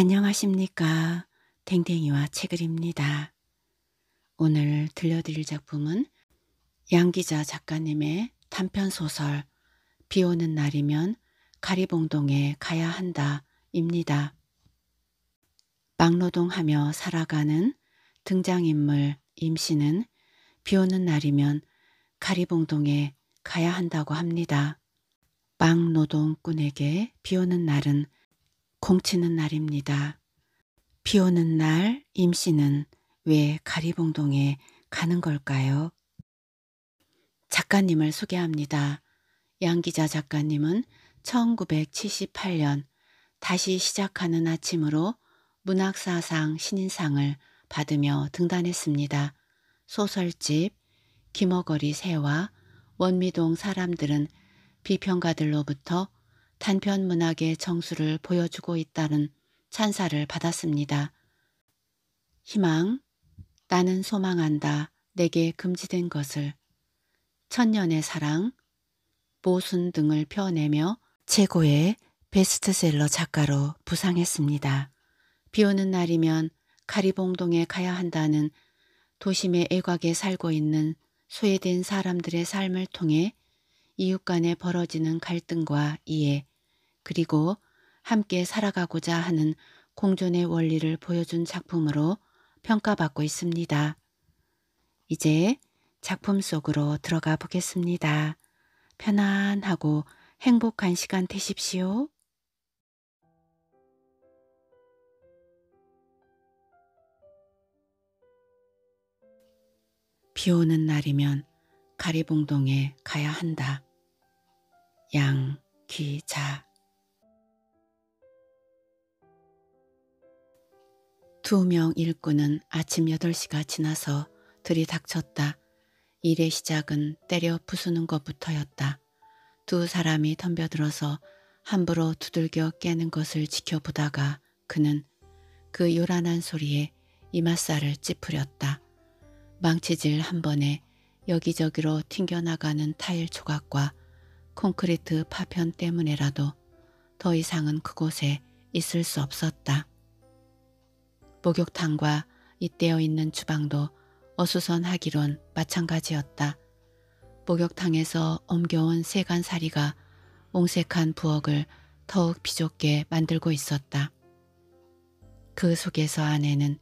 안녕하십니까. 댕댕이와 책을입니다. 오늘 들려드릴 작품은 양기자 작가님의 단편소설 비 오는 날이면 가리봉동에 가야 한다 입니다. 막노동하며 살아가는 등장인물 임씨는 비 오는 날이면 가리봉동에 가야 한다고 합니다. 빵노동꾼에게 비 오는 날은 공치는 날입니다. 비 오는 날 임씨는 왜 가리봉동에 가는 걸까요? 작가님을 소개합니다. 양기자 작가님은 1978년 다시 시작하는 아침으로 문학사상 신인상을 받으며 등단했습니다. 소설집 김어거리 새와 원미동 사람들은 비평가들로부터 단편 문학의 정수를 보여주고 있다는 찬사를 받았습니다. 희망, 나는 소망한다, 내게 금지된 것을, 천년의 사랑, 모순 등을 펴내며 최고의 베스트셀러 작가로 부상했습니다. 비 오는 날이면 가리봉동에 가야 한다는 도심의 애곽에 살고 있는 소외된 사람들의 삶을 통해 이웃 간에 벌어지는 갈등과 이해 그리고 함께 살아가고자 하는 공존의 원리를 보여준 작품으로 평가받고 있습니다. 이제 작품 속으로 들어가 보겠습니다. 편안하고 행복한 시간 되십시오. 비 오는 날이면 가리봉동에 가야 한다. 양귀자 두 명 일꾼은 아침 8시가 지나서 들이닥쳤다. 일의 시작은 때려 부수는 것부터였다. 두 사람이 덤벼들어서 함부로 두들겨 깨는 것을 지켜보다가 그는 그 요란한 소리에 이마살을 찌푸렸다. 망치질 한 번에 여기저기로 튕겨나가는 타일 조각과 콘크리트 파편 때문에라도 더 이상은 그곳에 있을 수 없었다. 목욕탕과 잇대어 있는 주방도 어수선하기론 마찬가지였다. 목욕탕에서 옮겨온 세간살이가 옹색한 부엌을 더욱 비좁게 만들고 있었다. 그 속에서 아내는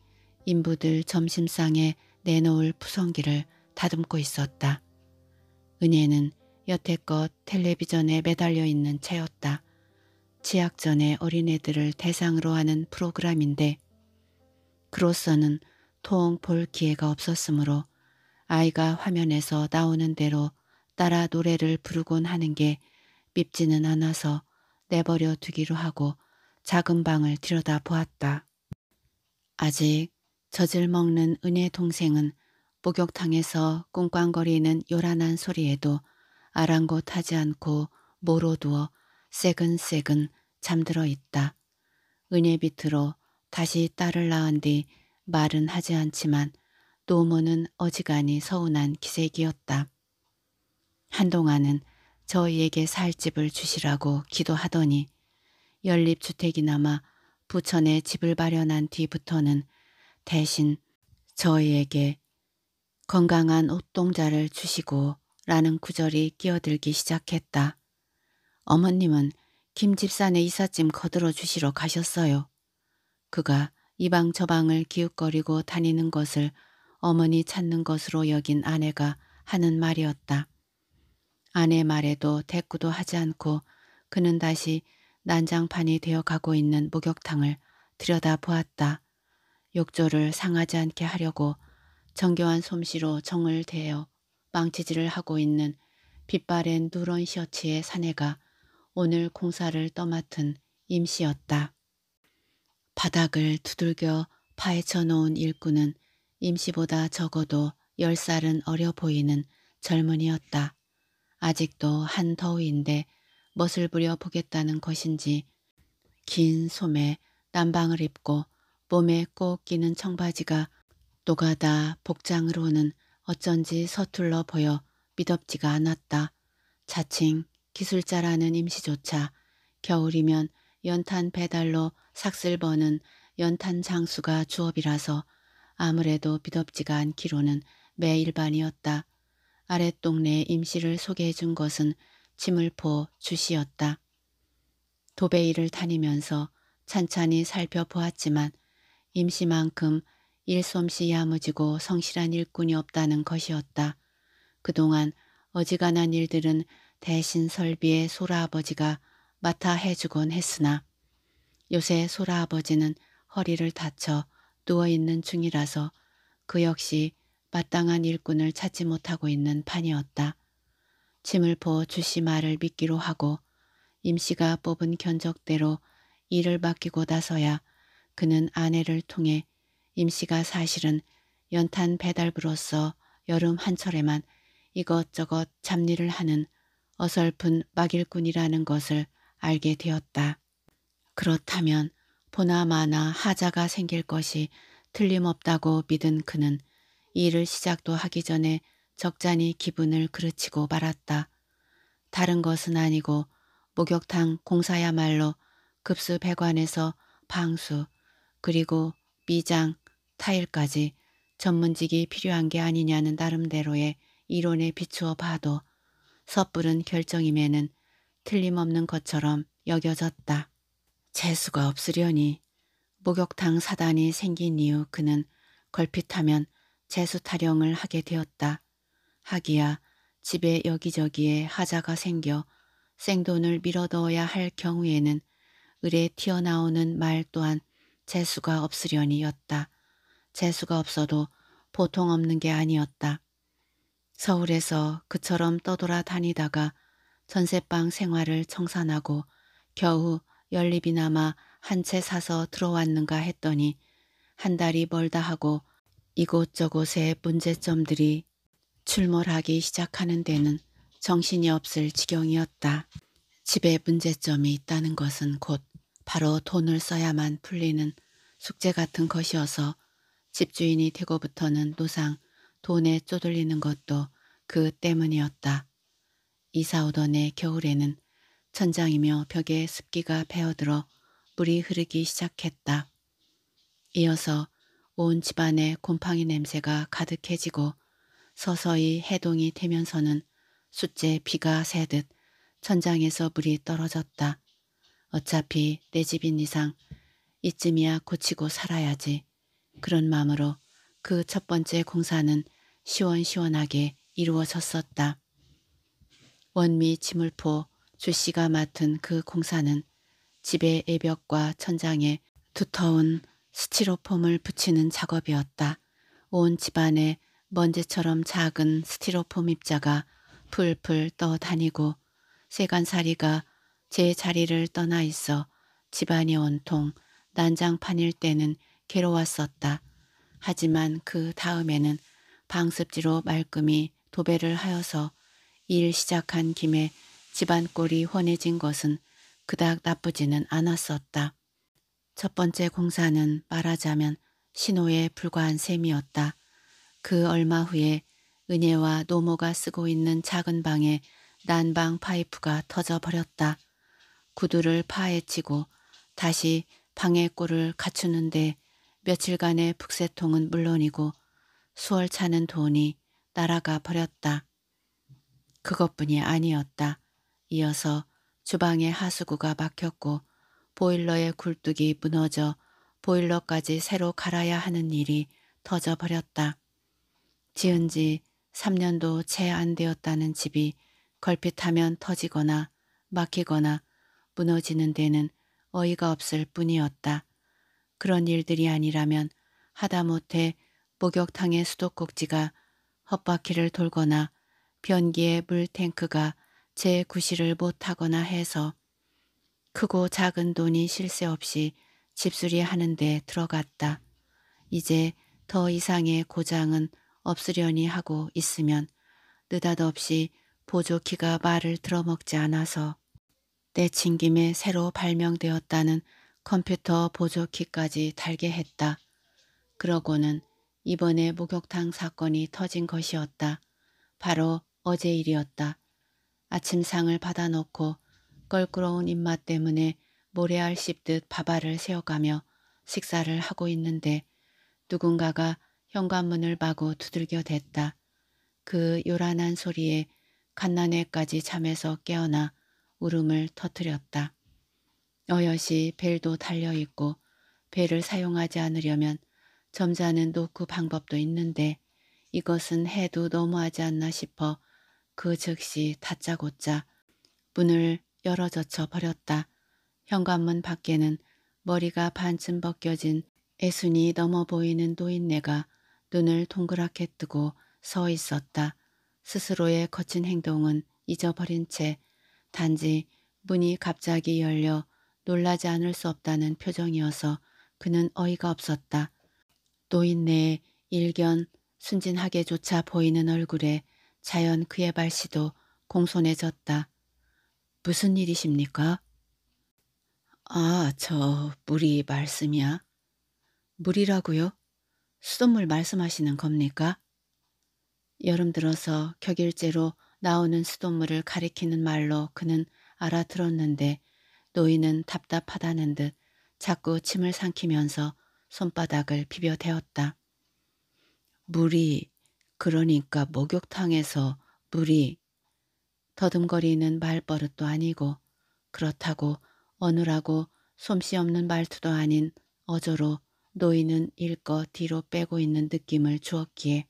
인부들 점심상에 내놓을 푸성기를 다듬고 있었다. 은혜는 여태껏 텔레비전에 매달려 있는 채였다. 취약전에 어린애들을 대상으로 하는 프로그램인데 그로서는 통 볼 기회가 없었으므로 아이가 화면에서 나오는 대로 따라 노래를 부르곤 하는 게 밉지는 않아서 내버려 두기로 하고 작은 방을 들여다보았다. 아직 젖을 먹는 은혜 동생은 목욕탕에서 꿍꽝거리는 요란한 소리에도 아랑곳하지 않고 모로 두어 새근새근 잠들어 있다. 은혜빛으로 다시 딸을 낳은 뒤 말은 하지 않지만 노모는 어지간히 서운한 기색이었다. 한동안은 저희에게 살 집을 주시라고 기도하더니 연립주택이나마 부천에 집을 마련한 뒤부터는 대신 저희에게 건강한 옷동자를 주시고 라는 구절이 끼어들기 시작했다. 어머님은 김 집산의 이삿짐 거들어 주시러 가셨어요. 그가 이방 저방을 기웃거리고 다니는 것을 어머니 찾는 것으로 여긴 아내가 하는 말이었다. 아내 말에도 대꾸도 하지 않고 그는 다시 난장판이 되어가고 있는 목욕탕을 들여다보았다. 욕조를 상하지 않게 하려고 정교한 솜씨로 정을 대어 망치질을 하고 있는 빛바랜 누런 셔츠의 사내가 오늘 공사를 떠맡은 임씨였다. 바닥을 두들겨 파헤쳐 놓은 일꾼은 임씨보다 적어도 열 살은 어려 보이는 젊은이였다. 아직도 한 더위인데 멋을 부려 보겠다는 것인지 긴 소매 난방을 입고 몸에 꼭 끼는 청바지가 녹아다 복장으로는 어쩐지 서툴러 보여 믿업지가 않았다. 자칭 기술자라는 임시조차 겨울이면 연탄 배달로 삭슬 버는 연탄 장수가 주업이라서 아무래도 믿업지가 않기로는 매일반이었다. 아랫동네 에 임시를 소개해준 것은 치물포 주시였다. 도배일을 다니면서 찬찬히 살펴보았지만 임시만큼 일솜씨 야무지고 성실한 일꾼이 없다는 것이었다. 그동안 어지간한 일들은 대신 설비의 소라아버지가 맡아 해주곤 했으나 요새 소라아버지는 허리를 다쳐 누워있는 중이라서 그 역시 마땅한 일꾼을 찾지 못하고 있는 판이었다. 침을포 주시 말을 믿기로 하고 임씨가 뽑은 견적대로 일을 맡기고 나서야 그는 아내를 통해 임씨가 사실은 연탄 배달부로서 여름 한철에만 이것저것 잡리를 하는 어설픈 막일꾼이라는 것을 알게 되었다. 그렇다면 보나마나 하자가 생길 것이 틀림없다고 믿은 그는 일을 시작도 하기 전에 적잖이 기분을 그르치고 말았다. 다른 것은 아니고 목욕탕 공사야말로 급수 배관에서 방수 그리고 미장 타일까지 전문직이 필요한 게 아니냐는 나름대로의 이론에 비추어 봐도 섣부른 결정임에는 틀림없는 것처럼 여겨졌다. 재수가 없으려니 목욕탕 사단이 생긴 이후 그는 걸핏하면 재수 타령을 하게 되었다. 하기야 집에 여기저기에 하자가 생겨 생돈을 밀어넣어야 할 경우에는 을에 튀어나오는 말 또한 재수가 없으려니였다. 재수가 없어도 보통 없는 게 아니었다. 서울에서 그처럼 떠돌아 다니다가 전세방 생활을 청산하고 겨우 연립이나마 한 채 사서 들어왔는가 했더니 한 달이 멀다 하고 이곳저곳의 문제점들이 출몰하기 시작하는 데는 정신이 없을 지경이었다. 집에 문제점이 있다는 것은 곧 바로 돈을 써야만 풀리는 숙제 같은 것이어서 집주인이 되고부터는 노상 돈에 쪼들리는 것도 그 때문이었다. 이사 오던 해 겨울에는 천장이며 벽에 습기가 배어들어 물이 흐르기 시작했다. 이어서 온 집안에 곰팡이 냄새가 가득해지고 서서히 해동이 되면서는 숫째 비가 새듯 천장에서 물이 떨어졌다. 어차피 내 집인 이상 이쯤이야 고치고 살아야지. 그런 마음으로 그 첫 번째 공사는 시원시원하게 이루어졌었다. 원미 지물포 주씨가 맡은 그 공사는 집의 애벽과 천장에 두터운 스티로폼을 붙이는 작업이었다. 온 집안에 먼지처럼 작은 스티로폼 입자가 풀풀 떠다니고 세간사리가 제 자리를 떠나 있어 집안이 온통 난장판일 때는 괴로웠었다. 하지만 그 다음에는 방습지로 말끔히 도배를 하여서 일 시작한 김에 집안 꼴이 훤해진 것은 그닥 나쁘지는 않았었다. 첫 번째 공사는 말하자면 신호에 불과한 셈이었다. 그 얼마 후에 은혜와 노모가 쓰고 있는 작은 방에 난방 파이프가 터져버렸다. 구두를 파헤치고 다시 방의 꼴을 갖추는데 며칠간의 북새통은 물론이고 수월 차는 돈이 날아가 버렸다. 그것뿐이 아니었다. 이어서 주방의 하수구가 막혔고 보일러의 굴뚝이 무너져 보일러까지 새로 갈아야 하는 일이 터져버렸다. 지은 지 3년도 채 안 되었다는 집이 걸핏하면 터지거나 막히거나 무너지는 데는 어이가 없을 뿐이었다. 그런 일들이 아니라면 하다못해 목욕탕의 수도꼭지가 헛바퀴를 돌거나 변기의 물탱크가 제 구실을 못하거나 해서 크고 작은 돈이 실세 없이 집수리 하는데 들어갔다. 이제 더 이상의 고장은 없으려니 하고 있으면 느닷없이 보조키가 말을 들어먹지 않아서 내친 김에 새로 발명되었다는 컴퓨터 보조키까지 달게 했다. 그러고는 이번에 목욕탕 사건이 터진 것이었다. 바로 어제 일이었다. 아침상을 받아놓고 껄끄러운 입맛 때문에 모래알 씹듯 밥알을 세어가며 식사를 하고 있는데 누군가가 현관문을 마구 두들겨 댔다. 그 요란한 소리에 갓난애까지 잠에서 깨어나 울음을 터뜨렸다. 여럿이 벨도 달려있고 벨을 사용하지 않으려면 점잖은 노크 방법도 있는데 이것은 해도 너무하지 않나 싶어 그 즉시 다짜고짜 문을 열어젖혀 버렸다. 현관문 밖에는 머리가 반쯤 벗겨진 애순이 넘어 보이는 노인네가 눈을 동그랗게 뜨고 서 있었다. 스스로의 거친 행동은 잊어버린 채 단지 문이 갑자기 열려 놀라지 않을 수 없다는 표정이어서 그는 어이가 없었다. 노인네의 일견 순진하게조차 보이는 얼굴에 자연 그의 발시도 공손해졌다. 무슨 일이십니까? 아, 저 물이 말씀이야. 물이라고요? 수돗물 말씀하시는 겁니까? 여름 들어서 격일제로 나오는 수돗물을 가리키는 말로 그는 알아들었는데 노인은 답답하다는 듯 자꾸 침을 삼키면서 손바닥을 비벼대었다. 물이 그러니까 목욕탕에서 물이 더듬거리는 말버릇도 아니고 그렇다고 어느라고 솜씨 없는 말투도 아닌 어조로 노인은 일거 뒤로 빼고 있는 느낌을 주었기에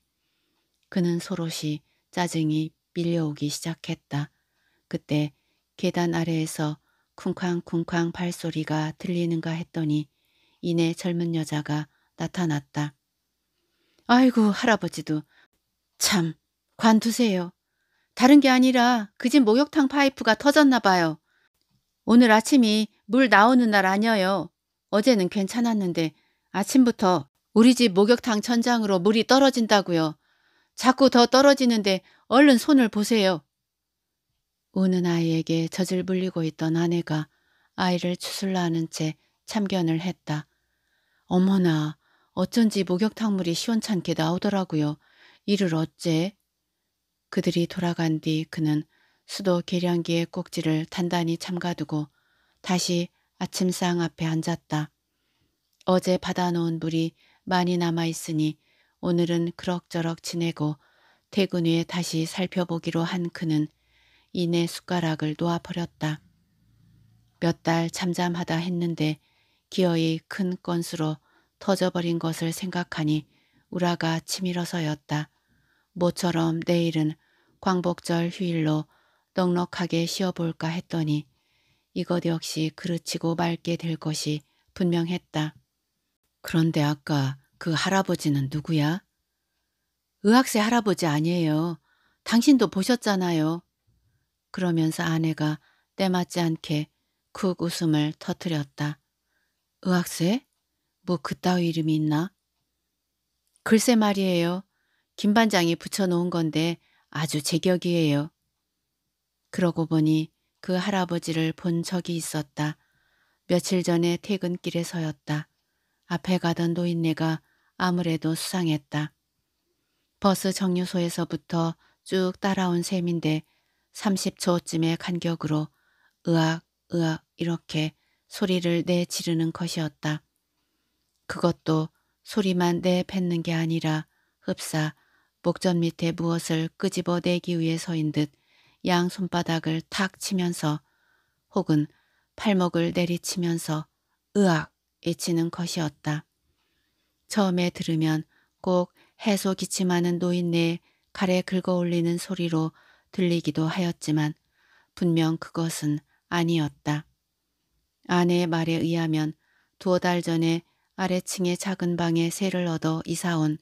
그는 소롯이 짜증이 밀려오기 시작했다. 그때 계단 아래에서 쿵쾅쿵쾅 발소리가 들리는가 했더니 이내 젊은 여자가 나타났다. 아이고 할아버지도 참 관두세요. 다른 게 아니라 그 집 목욕탕 파이프가 터졌나 봐요. 오늘 아침이 물 나오는 날 아니에요. 어제는 괜찮았는데 아침부터 우리 집 목욕탕 천장으로 물이 떨어진다고요. 자꾸 더 떨어지는데 얼른 손을 보세요. 우는 아이에게 젖을 물리고 있던 아내가 아이를 추슬러 하는 채 참견을 했다. 어머나 어쩐지 목욕탕물이 시원찮게 나오더라고요. 이를 어째? 그들이 돌아간 뒤 그는 수도 계량기의 꼭지를 단단히 잠가두고 다시 아침상 앞에 앉았다. 어제 받아놓은 물이 많이 남아있으니 오늘은 그럭저럭 지내고 퇴근 후에 다시 살펴보기로 한 그는 이내 숟가락을 놓아버렸다. 몇 달 잠잠하다 했는데 기어이 큰 건수로 터져버린 것을 생각하니 우라가 치밀어서였다. 모처럼 내일은 광복절 휴일로 넉넉하게 쉬어볼까 했더니 이것 역시 그르치고 맑게 될 것이 분명했다. 그런데 아까 그 할아버지는 누구야? 의학세 할아버지 아니에요. 당신도 보셨잖아요. 그러면서 아내가 때맞지 않게 쿡 웃음을 터뜨렸다. 의학세? 뭐 그따위 이름이 있나? 글쎄 말이에요. 김 반장이 붙여놓은 건데 아주 제격이에요. 그러고 보니 그 할아버지를 본 적이 있었다. 며칠 전에 퇴근길에 서였다. 앞에 가던 노인네가 아무래도 수상했다. 버스 정류소에서부터 쭉 따라온 셈인데 30초쯤의 간격으로 으악 으악 이렇게 소리를 내지르는 것이었다. 그것도 소리만 내뱉는 게 아니라 흡사 목전 밑에 무엇을 끄집어내기 위해서인 듯 양손바닥을 탁 치면서 혹은 팔목을 내리치면서 으악 외치는 것이었다. 처음에 들으면 꼭 해소 기침하는 노인네의 가래 긁어올리는 소리로 들리기도 하였지만 분명 그것은 아니었다. 아내의 말에 의하면 두어 달 전에 아래층의 작은 방에 새를 얻어 이사온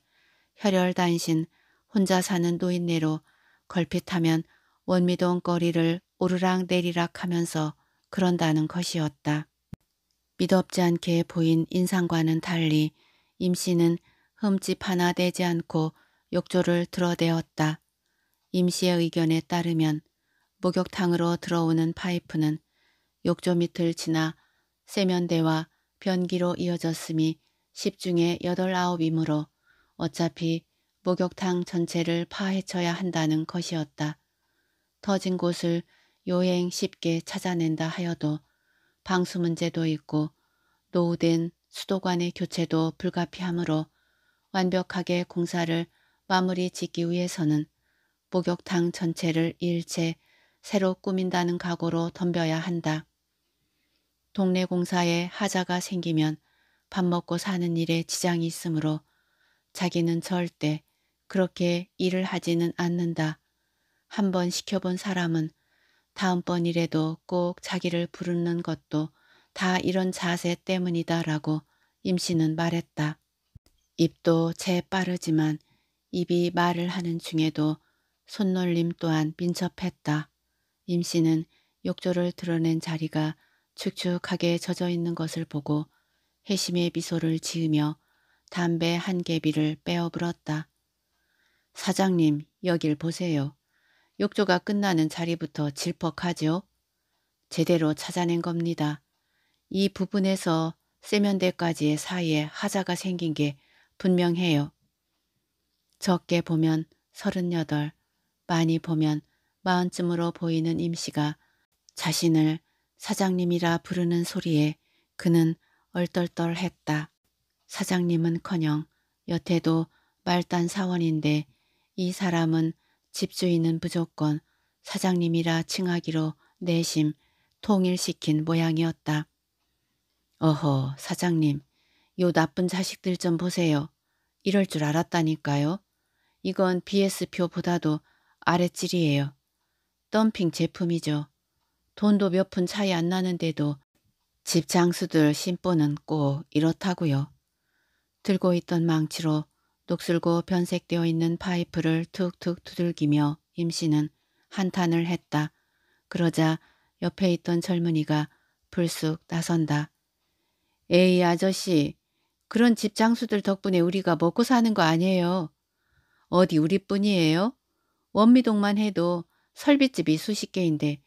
혈혈단신 혼자 사는 노인네로 걸핏하면 원미동 거리를 오르락 내리락 하면서 그런다는 것이었다. 미없지 않게 보인 인상과는 달리 임씨는 흠집 하나 내지 않고 욕조를 들어대었다. 임시의 의견에 따르면 목욕탕으로 들어오는 파이프는 욕조 밑을 지나 세면대와 변기로 이어졌으니 10중에 8, 9이므로 어차피 목욕탕 전체를 파헤쳐야 한다는 것이었다. 터진 곳을 요행 쉽게 찾아낸다 하여도 방수 문제도 있고 노후된 수도관의 교체도 불가피하므로 완벽하게 공사를 마무리 짓기 위해서는 목욕탕 전체를 일체 새로 꾸민다는 각오로 덤벼야 한다. 동네 공사에 하자가 생기면 밥 먹고 사는 일에 지장이 있으므로 자기는 절대 그렇게 일을 하지는 않는다. 한번 시켜본 사람은 다음번 일에도 꼭 자기를 부르는 것도 다 이런 자세 때문이다 라고 임씨는 말했다. 입도 재빠르지만 입이 말을 하는 중에도 손놀림 또한 민첩했다. 임씨는 욕조를 드러낸 자리가 축축하게 젖어 있는 것을 보고 회심의 미소를 지으며 담배 한 개비를 빼어 불었다. 사장님, 여길 보세요. 욕조가 끝나는 자리부터 질퍽하죠? 제대로 찾아낸 겁니다. 이 부분에서 세면대까지의 사이에 하자가 생긴 게 분명해요. 적게 보면 서른여덟, 많이 보면 마흔쯤으로 보이는 임씨가 자신을 사장님이라 부르는 소리에 그는 얼떨떨했다. 사장님은커녕 여태도 말단 사원인데 이 사람은 집주인은 무조건 사장님이라 칭하기로 내심 통일시킨 모양이었다. 어허 사장님 요 나쁜 자식들 좀 보세요. 이럴 줄 알았다니까요. 이건 BS표보다도 아랫질이에요. 덤핑 제품이죠. 돈도 몇 푼 차이 안 나는데도 집 장수들 심보는 꼭 이렇다고요. 들고 있던 망치로 녹슬고 변색되어 있는 파이프를 툭툭 두들기며 임씨는 한탄을 했다. 그러자 옆에 있던 젊은이가 불쑥 나선다. 에이 아저씨 그런 집 장수들 덕분에 우리가 먹고 사는 거 아니에요. 어디 우리뿐이에요? 원미동만 해도 설비집이 수십 개인데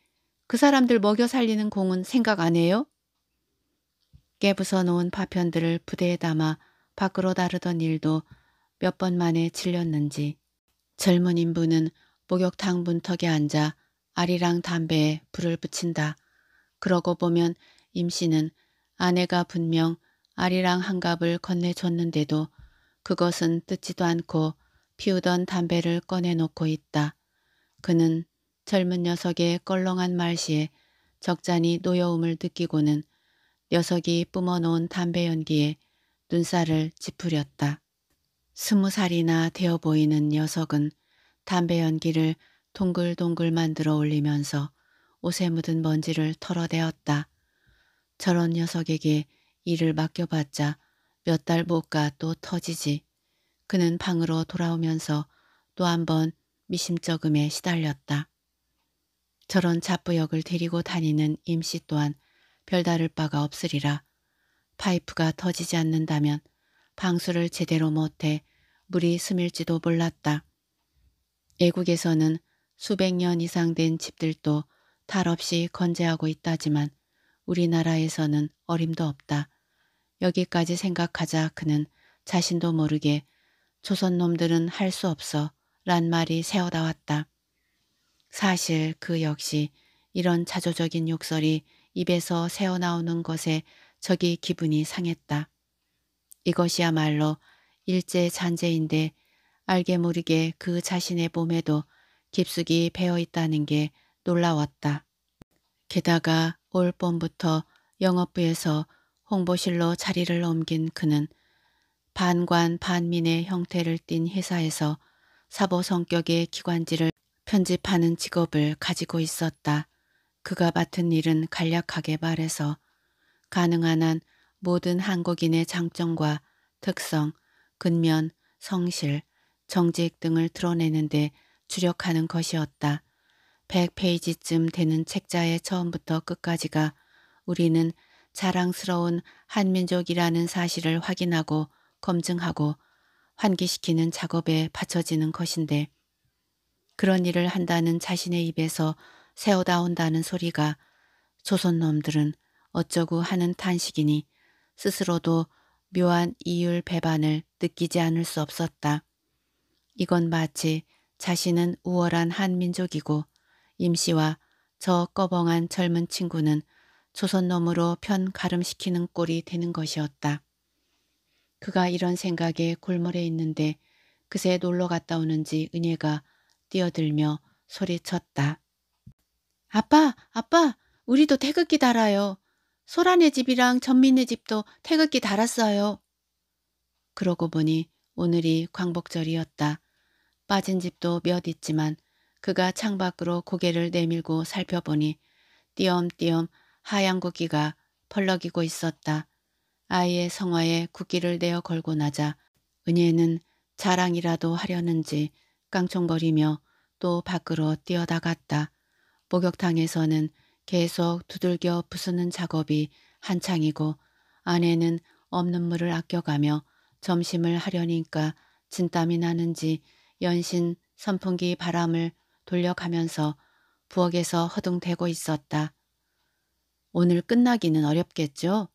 그 사람들 먹여 살리는 공은 생각 안 해요? 깨부숴 놓은 파편들을 부대에 담아 밖으로 다르던 일도 몇 번 만에 질렸는지 젊은 인부는 목욕탕 문턱에 앉아 아리랑 담배에 불을 붙인다. 그러고 보면 임씨는 아내가 분명 아리랑 한 갑을 건네줬는데도 그것은 뜯지도 않고 피우던 담배를 꺼내놓고 있다. 그는 젊은 녀석의 껄렁한 말시에 적잖이 노여움을 느끼고는 녀석이 뿜어놓은 담배 연기에 눈살을 찌푸렸다. 스무 살이나 되어 보이는 녀석은 담배 연기를 동글동글 만들어 올리면서 옷에 묻은 먼지를 털어대었다. 저런 녀석에게 일을 맡겨봤자 몇 달 못 가 또 터지지. 그는 방으로 돌아오면서 또 한 번 미심쩍음에 시달렸다. 저런 잡부역을 데리고 다니는 임씨 또한 별다를 바가 없으리라. 파이프가 터지지 않는다면 방수를 제대로 못해 물이 스밀지도 몰랐다. 애국에서는 수백 년 이상 된 집들도 탈없이 건재하고 있다지만 우리나라에서는 어림도 없다. 여기까지 생각하자 그는 자신도 모르게 조선 놈들은 할 수 없어 란 말이 새어나왔다. 사실 그 역시 이런 자조적인 욕설이 입에서 새어나오는 것에 저기 기분이 상했다. 이것이야말로 일제 잔재인데 알게 모르게 그 자신의 몸에도 깊숙이 배어있다는 게 놀라웠다. 게다가 올 봄부터 영업부에서 홍보실로 자리를 옮긴 그는 반관 반민의 형태를 띤 회사에서 사보 성격의 기관지를 편집하는 직업을 가지고 있었다. 그가 맡은 일은 간략하게 말해서 가능한 한 모든 한국인의 장점과 특성, 근면, 성실, 정직 등을 드러내는데 주력하는 것이었다. 100페이지쯤 되는 책자의 처음부터 끝까지가 우리는 자랑스러운 한민족이라는 사실을 확인하고 검증하고 환기시키는 작업에 바쳐지는 것인데 그런 일을 한다는 자신의 입에서 새어다온다는 소리가 조선놈들은 어쩌구 하는 탄식이니 스스로도 묘한 이율 배반을 느끼지 않을 수 없었다. 이건 마치 자신은 우월한 한민족이고 임씨와 저 꺼벙한 젊은 친구는 조선놈으로 편가름시키는 꼴이 되는 것이었다. 그가 이런 생각에 골몰해 있는데 그새 놀러 갔다 오는지 은혜가 뛰어들며 소리쳤다. 아빠, 아빠, 우리도 태극기 달아요. 소란의 집이랑 전민의 집도 태극기 달았어요. 그러고 보니 오늘이 광복절이었다. 빠진 집도 몇 있지만 그가 창밖으로 고개를 내밀고 살펴보니 띄엄띄엄 하얀 고기가 펄럭이고 있었다. 아이의 성화에 국기를 내어 걸고 나자 은혜는 자랑이라도 하려는지 깡총거리며 또 밖으로 뛰어나갔다. 목욕탕에서는 계속 두들겨 부수는 작업이 한창이고 아내는 없는 물을 아껴가며 점심을 하려니까 진땀이 나는지 연신 선풍기 바람을 돌려가면서 부엌에서 허둥대고 있었다. 오늘 끝나기는 어렵겠죠?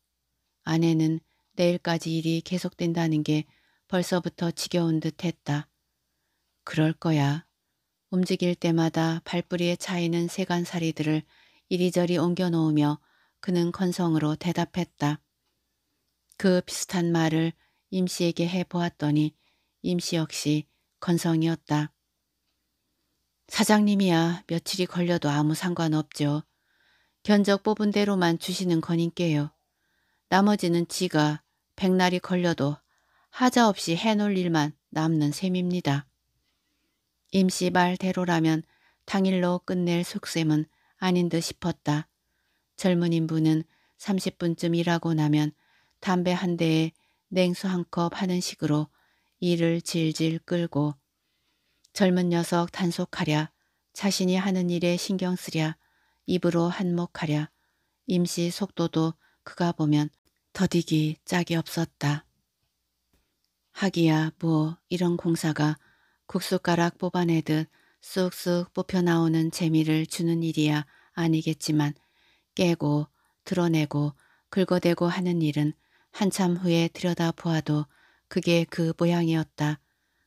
아내는 내일까지 일이 계속된다는 게 벌써부터 지겨운 듯 했다. 그럴 거야. 움직일 때마다 발뿌리에 차이는 세간살이들을 이리저리 옮겨놓으며 그는 건성으로 대답했다. 그 비슷한 말을 임씨에게 해보았더니 임씨 역시 건성이었다. 사장님이야 며칠이 걸려도 아무 상관없죠. 견적 뽑은 대로만 주시는 건인께요 나머지는 지가 백날이 걸려도 하자 없이 해놓을 일만 남는 셈입니다. 임씨 말대로라면 당일로 끝낼 속셈은 아닌 듯 싶었다. 젊은 인부는 30분쯤 일하고 나면 담배 한 대에 냉수 한 컵 하는 식으로 일을 질질 끌고 젊은 녀석 단속하랴 자신이 하는 일에 신경 쓰랴 입으로 한몫하랴 임시 속도도 그가 보면 더디기 짝이 없었다. 하기야 뭐 이런 공사가 국숟가락 뽑아내듯 쑥쑥 뽑혀 나오는 재미를 주는 일이야 아니겠지만 깨고 드러내고 긁어대고 하는 일은 한참 후에 들여다보아도 그게 그 모양이었다.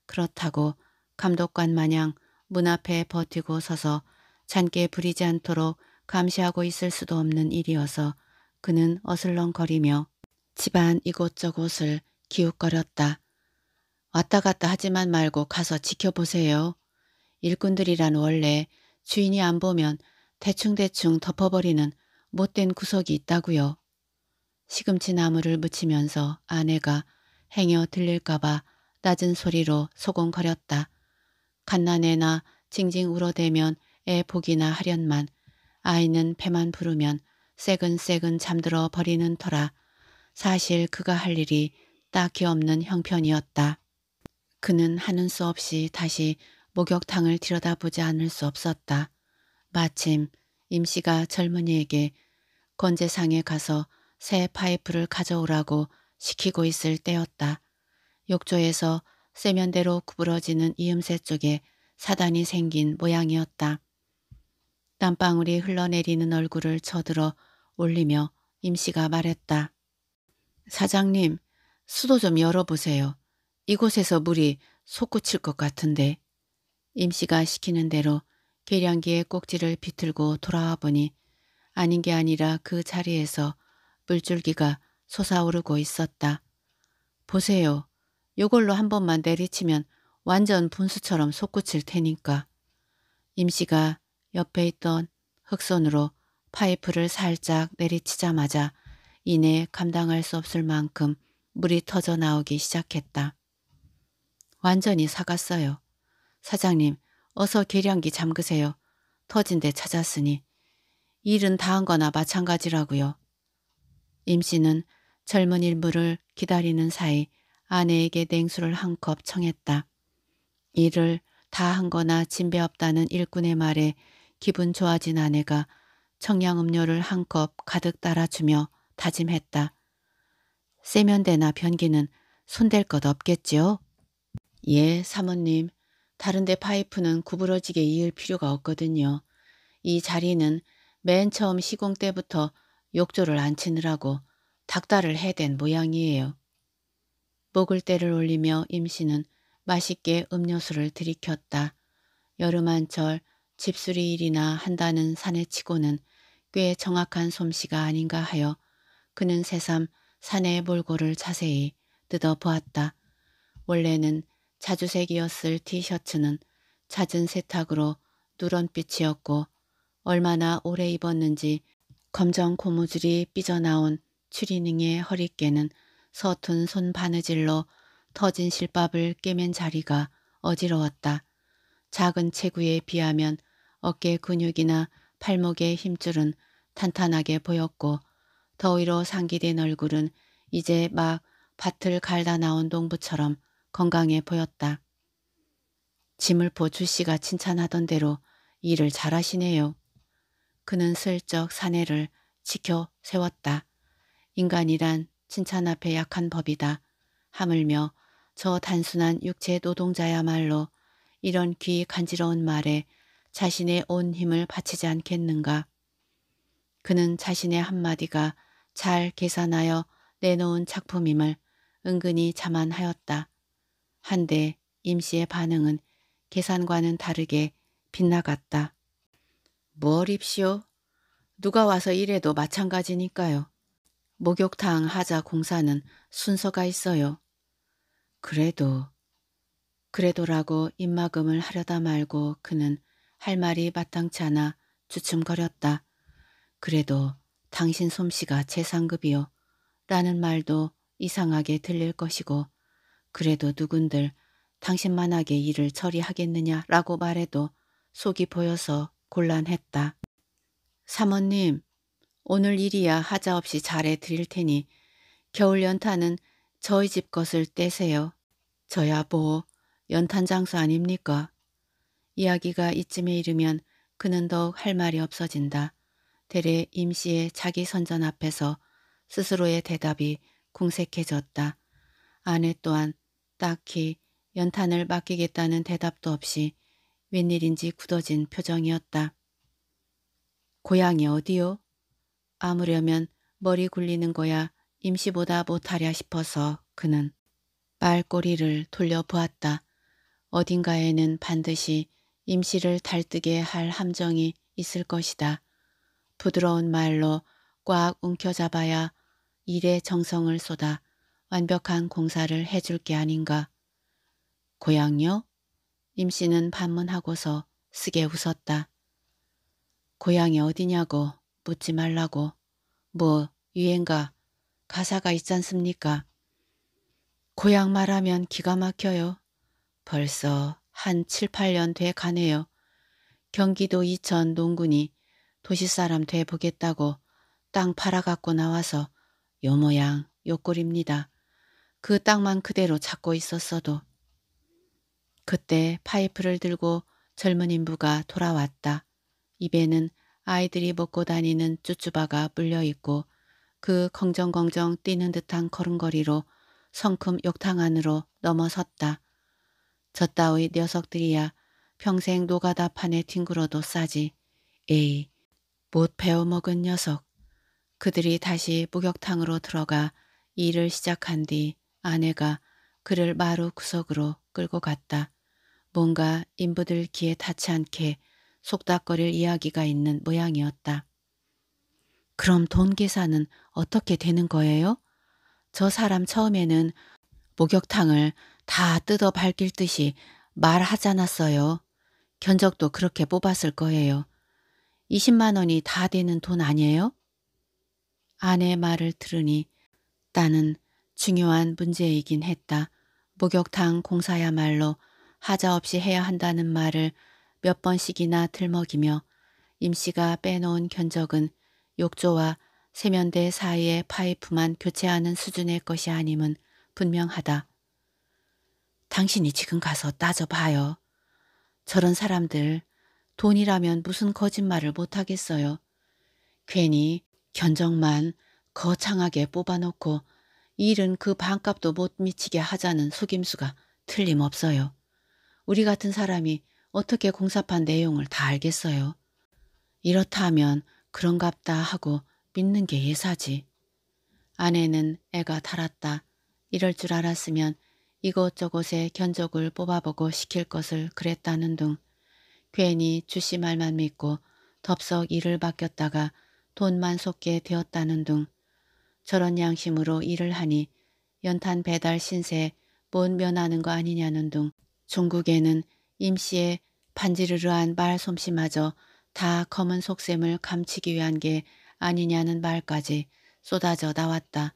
그렇다고 감독관 마냥 문 앞에 버티고 서서 잔게 부리지 않도록 감시하고 있을 수도 없는 일이어서 그는 어슬렁거리며 집안 이곳저곳을 기웃거렸다. 왔다 갔다 하지만 말고 가서 지켜보세요. 일꾼들이란 원래 주인이 안 보면 대충대충 덮어버리는 못된 구석이 있다고요. 시금치 나무를 묻히면서 아내가 행여 들릴까봐 낮은 소리로 소곤거렸다. 갓난애나 징징 울어대면 애 보기나 하련만 아이는 배만 부르면 새근새근 잠들어 버리는 터라 사실 그가 할 일이 딱히 없는 형편이었다. 그는 하는 수 없이 다시 목욕탕을 들여다보지 않을 수 없었다. 마침 임씨가 젊은이에게 건재상에 가서 새 파이프를 가져오라고 시키고 있을 때였다. 욕조에서 세면대로 구부러지는 이음새 쪽에 사단이 생긴 모양이었다. 땀방울이 흘러내리는 얼굴을 쳐들어 올리며 임씨가 말했다. 사장님, 수도 좀 열어보세요. 이곳에서 물이 솟구칠 것 같은데. 임씨가 시키는 대로 계량기의 꼭지를 비틀고 돌아와 보니 아닌 게 아니라 그 자리에서 물줄기가 솟아오르고 있었다. 보세요. 요걸로 한 번만 내리치면 완전 분수처럼 솟구칠 테니까. 임씨가 옆에 있던 흑손으로 파이프를 살짝 내리치자마자 이내 감당할 수 없을 만큼 물이 터져 나오기 시작했다. 완전히 사갔어요. 사장님, 어서 계량기 잠그세요. 터진 데 찾았으니. 일은 다 한 거나 마찬가지라고요. 임 씨는 젊은 일부를 기다리는 사이 아내에게 냉수를 한 컵 청했다. 일을 다 한 거나 진배 없다는 일꾼의 말에 기분 좋아진 아내가 청량음료를 한 컵 가득 따라주며 다짐했다. 세면대나 변기는 손댈 것 없겠지요? 예, 사모님. 다른데 파이프는 구부러지게 이을 필요가 없거든요. 이 자리는 맨 처음 시공 때부터 욕조를 안 치느라고 닭달을 해댄 모양이에요. 목을 때를 올리며 임씨는 맛있게 음료수를 들이켰다. 여름 한철 집수리 일이나 한다는 산에 치고는꽤 정확한 솜씨가 아닌가 하여 그는 새삼 사내의 몰골을 자세히 뜯어보았다. 원래는 자주색이었을 티셔츠는 잦은 세탁으로 누런빛이었고 얼마나 오래 입었는지 검정 고무줄이 삐져나온 추리닝의 허리께는 서툰 손 바느질로 터진 실밥을 깨맨 자리가 어지러웠다. 작은 체구에 비하면 어깨 근육이나 팔목의 힘줄은 탄탄하게 보였고 더위로 상기된 얼굴은 이제 막 밭을 갈다 나온 농부처럼 건강해 보였다. 지물포 주씨가 칭찬하던 대로 일을 잘하시네요. 그는 슬쩍 사내를 지켜 세웠다. 인간이란 칭찬 앞에 약한 법이다. 하물며 저 단순한 육체 노동자야말로 이런 귀 간지러운 말에 자신의 온 힘을 바치지 않겠는가. 그는 자신의 한마디가 잘 계산하여 내놓은 작품임을 은근히 자만하였다. 한데 임씨의 반응은 계산과는 다르게 빗나갔다. 뭘 입시오? 누가 와서 일해도 마찬가지니까요. 목욕탕 하자 공사는 순서가 있어요. 그래도, 그래도라고 입막음을 하려다 말고 그는 할 말이 마땅치 않아 주춤거렸다. 그래도 당신 솜씨가 제 상급이요. 라는 말도 이상하게 들릴 것이고 그래도 누군들 당신만하게 일을 처리하겠느냐라고 말해도 속이 보여서 곤란했다. 사모님, 오늘 일이야 하자없이 잘해 드릴 테니 겨울 연탄은 저희 집 것을 떼세요. 저야 뭐 연탄 장수 아닙니까? 이야기가 이쯤에 이르면 그는 더욱 할 말이 없어진다. 대래 임씨의 자기 선전 앞에서 스스로의 대답이 궁색해졌다. 아내 또한 딱히 연탄을 맡기겠다는 대답도 없이 웬일인지 굳어진 표정이었다. 고향이 어디요? 아무려면 머리 굴리는 거야 임시보다 못하랴 싶어서 그는 말꼬리를 돌려보았다. 어딘가에는 반드시 임시를 달뜨게 할 함정이 있을 것이다. 부드러운 말로 꽉 움켜잡아야 일에 정성을 쏟아 완벽한 공사를 해줄 게 아닌가. 고향요? 임씨는 반문하고서 쓰게 웃었다. 고향이 어디냐고 묻지 말라고. 뭐 유행가 가사가 있잖습니까? 고향 말하면 기가 막혀요. 벌써 한 7, 8년 돼 가네요. 경기도 이천 농군이 도시 사람 돼보겠다고 땅 팔아갖고 나와서 요 모양 요 꼴입니다. 그 땅만 그대로 찾고 있었어도 그때 파이프를 들고 젊은 인부가 돌아왔다. 입에는 아이들이 먹고 다니는 쭈쭈바가 물려있고 그 컹정컹정 뛰는 듯한 걸음걸이로 성큼 욕탕 안으로 넘어섰다. 저 따위 녀석들이야 평생 노가다 판에 뒹굴어도 싸지. 에이 못 배워먹은 녀석. 그들이 다시 목욕탕으로 들어가 일을 시작한 뒤 아내가 그를 마루 구석으로 끌고 갔다. 뭔가 인부들 귀에 닿지 않게 속닥거릴 이야기가 있는 모양이었다. 그럼 돈 계산은 어떻게 되는 거예요? 저 사람 처음에는 목욕탕을 다 뜯어 밝힐 듯이 말하지 않았어요. 견적도 그렇게 뽑았을 거예요. 20만 원이 다 되는 돈 아니에요? 아내의 말을 들으니 나는 중요한 문제이긴 했다. 목욕탕 공사야말로 하자 없이 해야 한다는 말을 몇 번씩이나 들먹이며 임씨가 빼놓은 견적은 욕조와 세면대 사이의 파이프만 교체하는 수준의 것이 아님은 분명하다. 당신이 지금 가서 따져봐요. 저런 사람들 돈이라면 무슨 거짓말을 못하겠어요. 괜히 견적만 거창하게 뽑아놓고 일은 그 반값도 못 미치게 하자는 속임수가 틀림없어요. 우리 같은 사람이 어떻게 공사판 내용을 다 알겠어요. 이렇다면 그런갑다 하고 믿는 게 예사지. 아내는 애가 달았다. 이럴 줄 알았으면 이곳저곳에 견적을 뽑아보고 시킬 것을 그랬다는 등 괜히 주씨 말만 믿고 덥석 일을 맡겼다가 돈만 속게 되었다는 둥 저런 양심으로 일을 하니 연탄 배달 신세 못 면하는 거 아니냐는 둥중국에는 임씨의 반지르르한 말솜씨마저 다 검은 속셈을 감추기 위한 게 아니냐는 말까지 쏟아져 나왔다.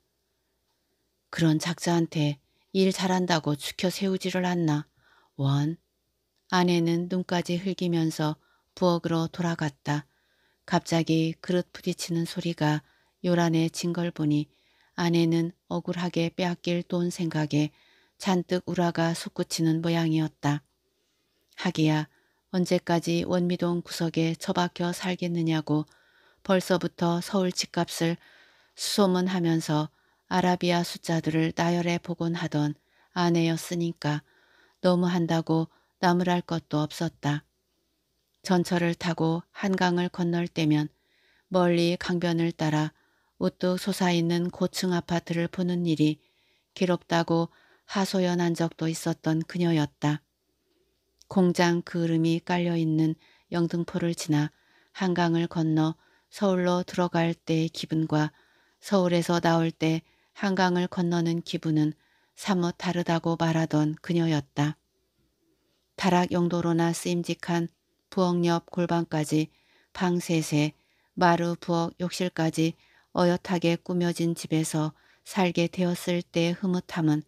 그런 작자한테 일 잘한다고 죽혀 세우지를 않나. 원, 아내는 눈까지 흘기면서 부엌으로 돌아갔다. 갑자기 그릇 부딪히는 소리가 요란해진 걸 보니 아내는 억울하게 빼앗길 돈 생각에 잔뜩 우라가 솟구치는 모양이었다. 하기야 언제까지 원미동 구석에 처박혀 살겠느냐고 벌써부터 서울 집값을 수소문하면서 아라비아 숫자들을 나열해 보곤 하던 아내였으니까 너무한다고 나무랄 것도 없었다. 전철을 타고 한강을 건널 때면 멀리 강변을 따라 우뚝 솟아있는 고층 아파트를 보는 일이 괴롭다고 하소연한 적도 있었던 그녀였다. 공장 그을음이 깔려있는 영등포를 지나 한강을 건너 서울로 들어갈 때의 기분과 서울에서 나올 때 한강을 건너는 기분은 사뭇 다르다고 말하던 그녀였다. 타락 용도로나 쓰임직한 부엌 옆골반까지방 셋에 마루 부엌 욕실까지 어엿하게 꾸며진 집에서 살게 되었을 때의 흐뭇함은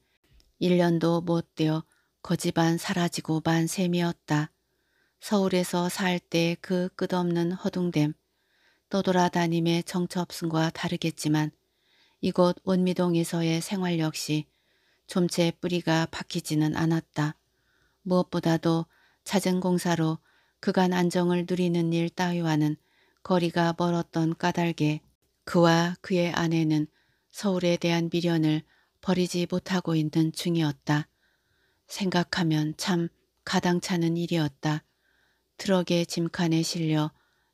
1년도 못 되어 거지반 사라지고 만 셈이었다. 서울에서 살 때 그 끝없는 허둥댐, 떠돌아다님의 정처없음과 다르겠지만 이곳 원미동에서의 생활 역시 좀채 뿌리가 박히지는 않았다. 무엇보다도 찾은 공사로 그간 안정을 누리는 일 따위와는 거리가 멀었던 까닭에 그와 그의 아내는 서울에 대한 미련을 버리지 못하고 있는 중이었다. 생각하면 참가당찮은 일이었다. 트럭의 짐칸에 실려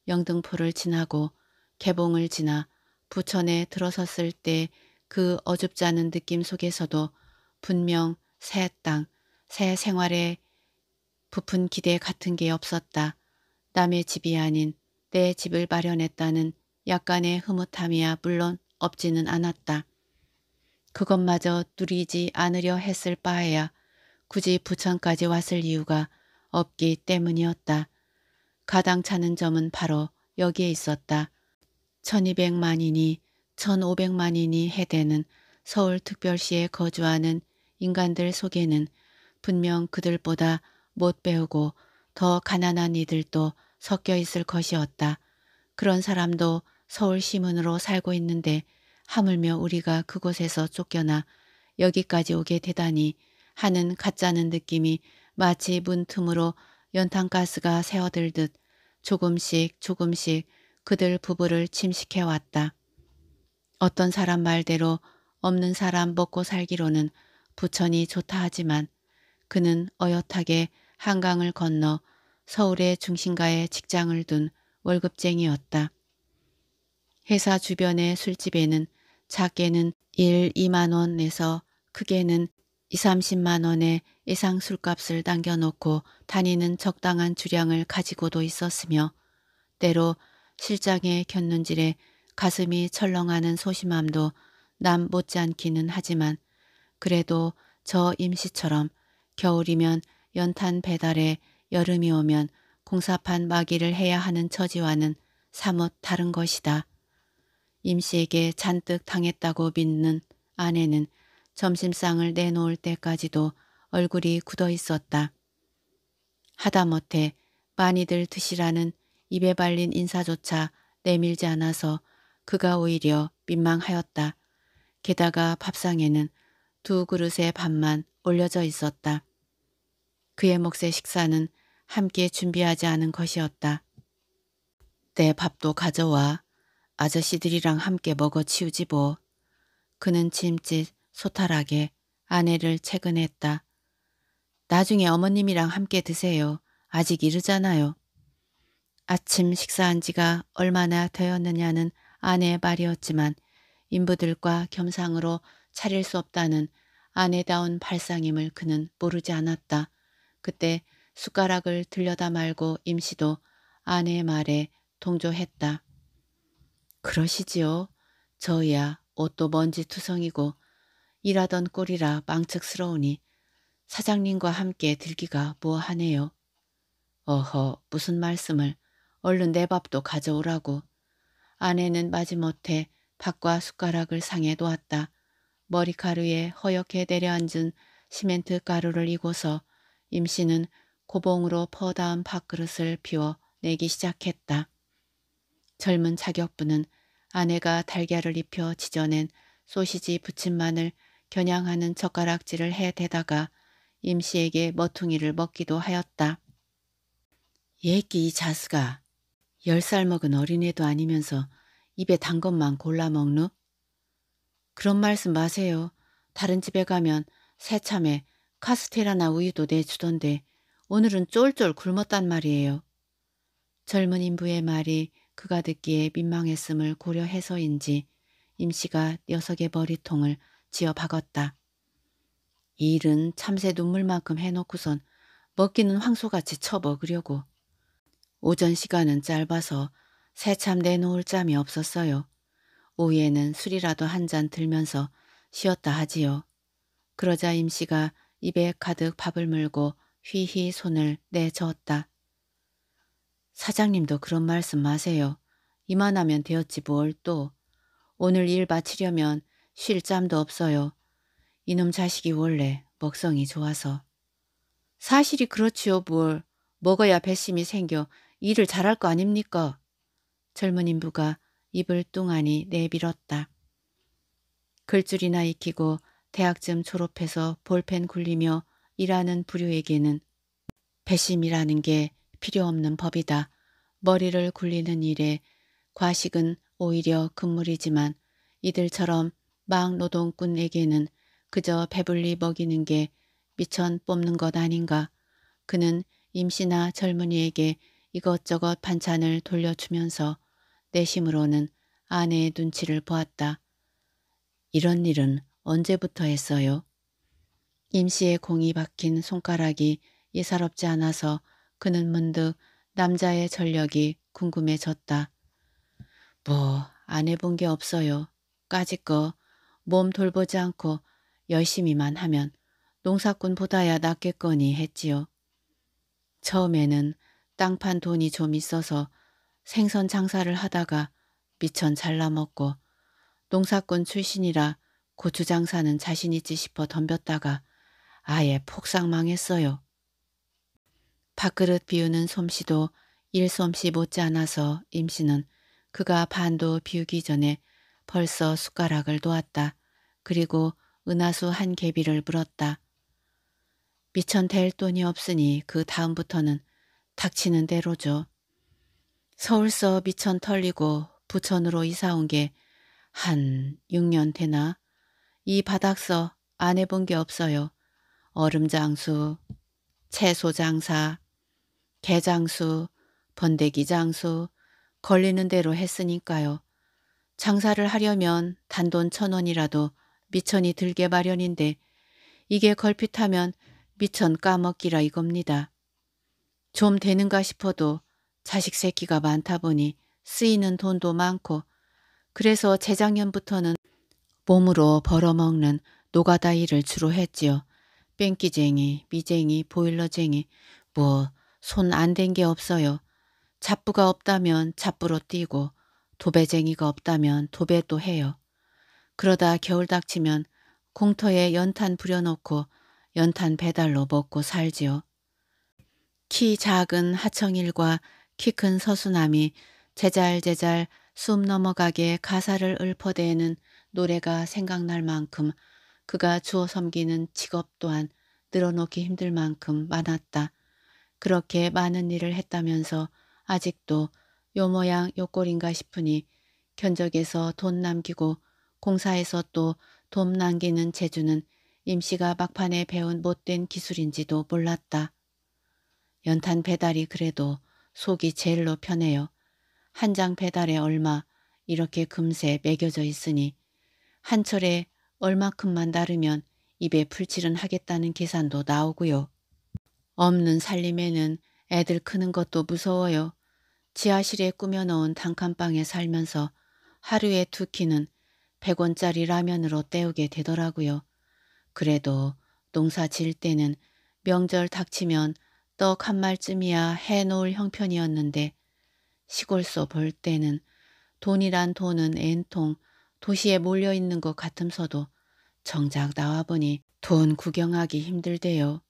영등포를 지나고 개봉을 지나 부천에 들어섰을 때 그 어줍잖은 느낌 속에서도 분명 새 땅, 새 생활에 부푼 기대 같은 게 없었다. 남의 집이 아닌 내 집을 마련했다는 약간의 흐뭇함이야 물론 없지는 않았다. 그것마저 누리지 않으려 했을 바에야 굳이 부천까지 왔을 이유가 없기 때문이었다. 가당 차는 점은 바로 여기에 있었다. 1200만이니 1500만이니 해대는 서울특별시에 거주하는 인간들 속에는 분명 그들보다 못 배우고 더 가난한 이들도 섞여 있을 것이었다. 그런 사람도 서울 시문으로 살고 있는데 하물며 우리가 그곳에서 쫓겨나 여기까지 오게 되다니 하는 가짜는 느낌이 마치 문틈으로 연탄가스가 새어들듯 조금씩 조금씩 그들 부부를 침식해 왔다. 어떤 사람 말대로 없는 사람 먹고 살기로는 부천이 좋다 하지만 그는 어엿하게 한강을 건너 서울의 중심가에 직장을 둔 월급쟁이였다. 회사 주변의 술집에는 작게는 1, 2만 원에서 크게는 2, 30만 원의 예상 술값을 당겨놓고 다니는 적당한 주량을 가지고도 있었으며 때로 실장의 견눈질에 가슴이 철렁하는 소심함도 남 못지않기는 하지만 그래도 저 임시처럼 겨울이면 연탄 배달에 여름이 오면 공사판 마기를 해야 하는 처지와는 사뭇 다른 것이다. 임씨에게 잔뜩 당했다고 믿는 아내는 점심상을 내놓을 때까지도 얼굴이 굳어 있었다. 하다못해 많이들 드시라는 입에 발린 인사조차 내밀지 않아서 그가 오히려 민망하였다. 게다가 밥상에는 두 그릇의 밥만 올려져 있었다. 그의 몫의 식사는 함께 준비하지 않은 것이었다. 내 밥도 가져와 아저씨들이랑 함께 먹어 치우지 뭐. 그는 짐짓 소탈하게 아내를 채근했다. 나중에 어머님이랑 함께 드세요. 아직 이르잖아요. 아침 식사한 지가 얼마나 되었느냐는 아내의 말이었지만 인부들과 겸상으로 차릴 수 없다는 아내다운 발상임을 그는 모르지 않았다. 그때 숟가락을 들려다 말고 임시도 아내의 말에 동조했다. 그러시지요. 저희야 옷도 먼지 투성이고 일하던 꼴이라 망측스러우니 사장님과 함께 들기가 뭐하네요. 어허 무슨 말씀을 얼른 내 밥도 가져오라고. 아내는 마지못해 밥과 숟가락을 상에 놓았다. 머리카루에 허옇게 내려앉은 시멘트 가루를 이고서 임씨는 고봉으로 퍼다운 밥그릇을 비워 내기 시작했다. 젊은 자격부는 아내가 달걀을 입혀 지져낸 소시지 부침만을 겨냥하는 젓가락질을 해대다가 임씨에게 머퉁이를 먹기도 하였다. 예끼 이 자스가 열 살 먹은 어린애도 아니면서 입에 단 것만 골라 먹누? 그런 말씀 마세요. 다른 집에 가면 새참에 카스테라나 우유도 내주던데 오늘은 쫄쫄 굶었단 말이에요. 젊은 인부의 말이 그가 듣기에 민망했음을 고려해서인지 임씨가 녀석의 머리통을 지어 박았다. 이 일은 참새 눈물만큼 해놓고선 먹기는 황소같이 처먹으려고 오전 시간은 짧아서 새참 내놓을 짬이 없었어요. 오후에는 술이라도 한 잔 들면서 쉬었다 하지요. 그러자 임씨가 입에 가득 밥을 물고 휘휘 손을 내저었다. 사장님도 그런 말씀 마세요. 이만하면 되었지 뭘 또. 오늘 일 마치려면 쉴잠도 없어요. 이놈 자식이 원래 먹성이 좋아서. 사실이 그렇지요 뭘. 먹어야 배심이 생겨 일을 잘할 거 아닙니까? 젊은 인부가 입을 뚱하니 내밀었다. 글줄이나 익히고 대학쯤 졸업해서 볼펜 굴리며 일하는 부류에게는 배심이라는 게 필요 없는 법이다. 머리를 굴리는 일에 과식은 오히려 금물이지만 이들처럼 막 노동꾼에게는 그저 배불리 먹이는 게 미천 뽑는 것 아닌가. 그는 임시나 젊은이에게 이것저것 반찬을 돌려주면서 내심으로는 아내의 눈치를 보았다. 이런 일은 언제부터 했어요? 임씨의 공이 박힌 손가락이 예사롭지 않아서 그는 문득 남자의 전력이 궁금해졌다. 뭐 안 해본 게 없어요. 까짓거 몸 돌보지 않고 열심히만 하면 농사꾼보다야 낫겠거니 했지요. 처음에는 땅판 돈이 좀 있어서 생선 장사를 하다가 미천 잘라먹고 농사꾼 출신이라 고추 장사는 자신 있지 싶어 덤볐다가 아예 폭삭망했어요. 밥그릇 비우는 솜씨도 일솜씨 못지않아서 임씨는 그가 반도 비우기 전에 벌써 숟가락을 놓았다. 그리고 은하수 한 개비를 물었다. 미천 될 돈이 없으니 그 다음부터는 닥치는 대로죠. 서울서 미천 털리고 부천으로 이사 온 게 한 6년 되나? 이 바닥서 안 해본 게 없어요. 얼음장수, 채소장사, 개장수, 번데기장수 걸리는 대로 했으니까요. 장사를 하려면 단돈 천 원이라도 미천이 들게 마련인데 이게 걸핏하면 미천 까먹기라 이겁니다. 좀 되는가 싶어도 자식 새끼가 많다 보니 쓰이는 돈도 많고 그래서 재작년부터는 몸으로 벌어먹는 노가다일을 주로 했지요. 뺑기쟁이, 미쟁이, 보일러쟁이 뭐 손 안 댄 게 없어요. 잡부가 없다면 잡부로 뛰고 도배쟁이가 없다면 도배도 해요. 그러다 겨울 닥치면 공터에 연탄 부려놓고 연탄 배달로 먹고 살지요. 키 작은 하청일과 키 큰 서수남이 제잘제잘 숨 넘어가게 가사를 읊어대는 노래가 생각날 만큼 그가 주어 섬기는 직업 또한 늘어놓기 힘들 만큼 많았다. 그렇게 많은 일을 했다면서 아직도 요 모양 요 꼴인가 싶으니 견적에서 돈 남기고 공사에서 또 돈 남기는 재주는 임씨가 막판에 배운 못된 기술인지도 몰랐다. 연탄 배달이 그래도 속이 제일로 편해요. 한 장 배달에 얼마 이렇게 금세 매겨져 있으니 한 철에 얼마큼만 다르면 입에 풀칠은 하겠다는 계산도 나오고요. 없는 살림에는 애들 크는 것도 무서워요. 지하실에 꾸며놓은 단칸방에 살면서 하루에 두 끼는 100원짜리 라면으로 때우게 되더라고요. 그래도 농사 질 때는 명절 닥치면 떡 한 말쯤이야 해놓을 형편이었는데 시골서 볼 때는 돈이란 돈은 엔통 도시에 몰려있는 것 같으면서도 정작 나와보니 돈 구경하기 힘들대요.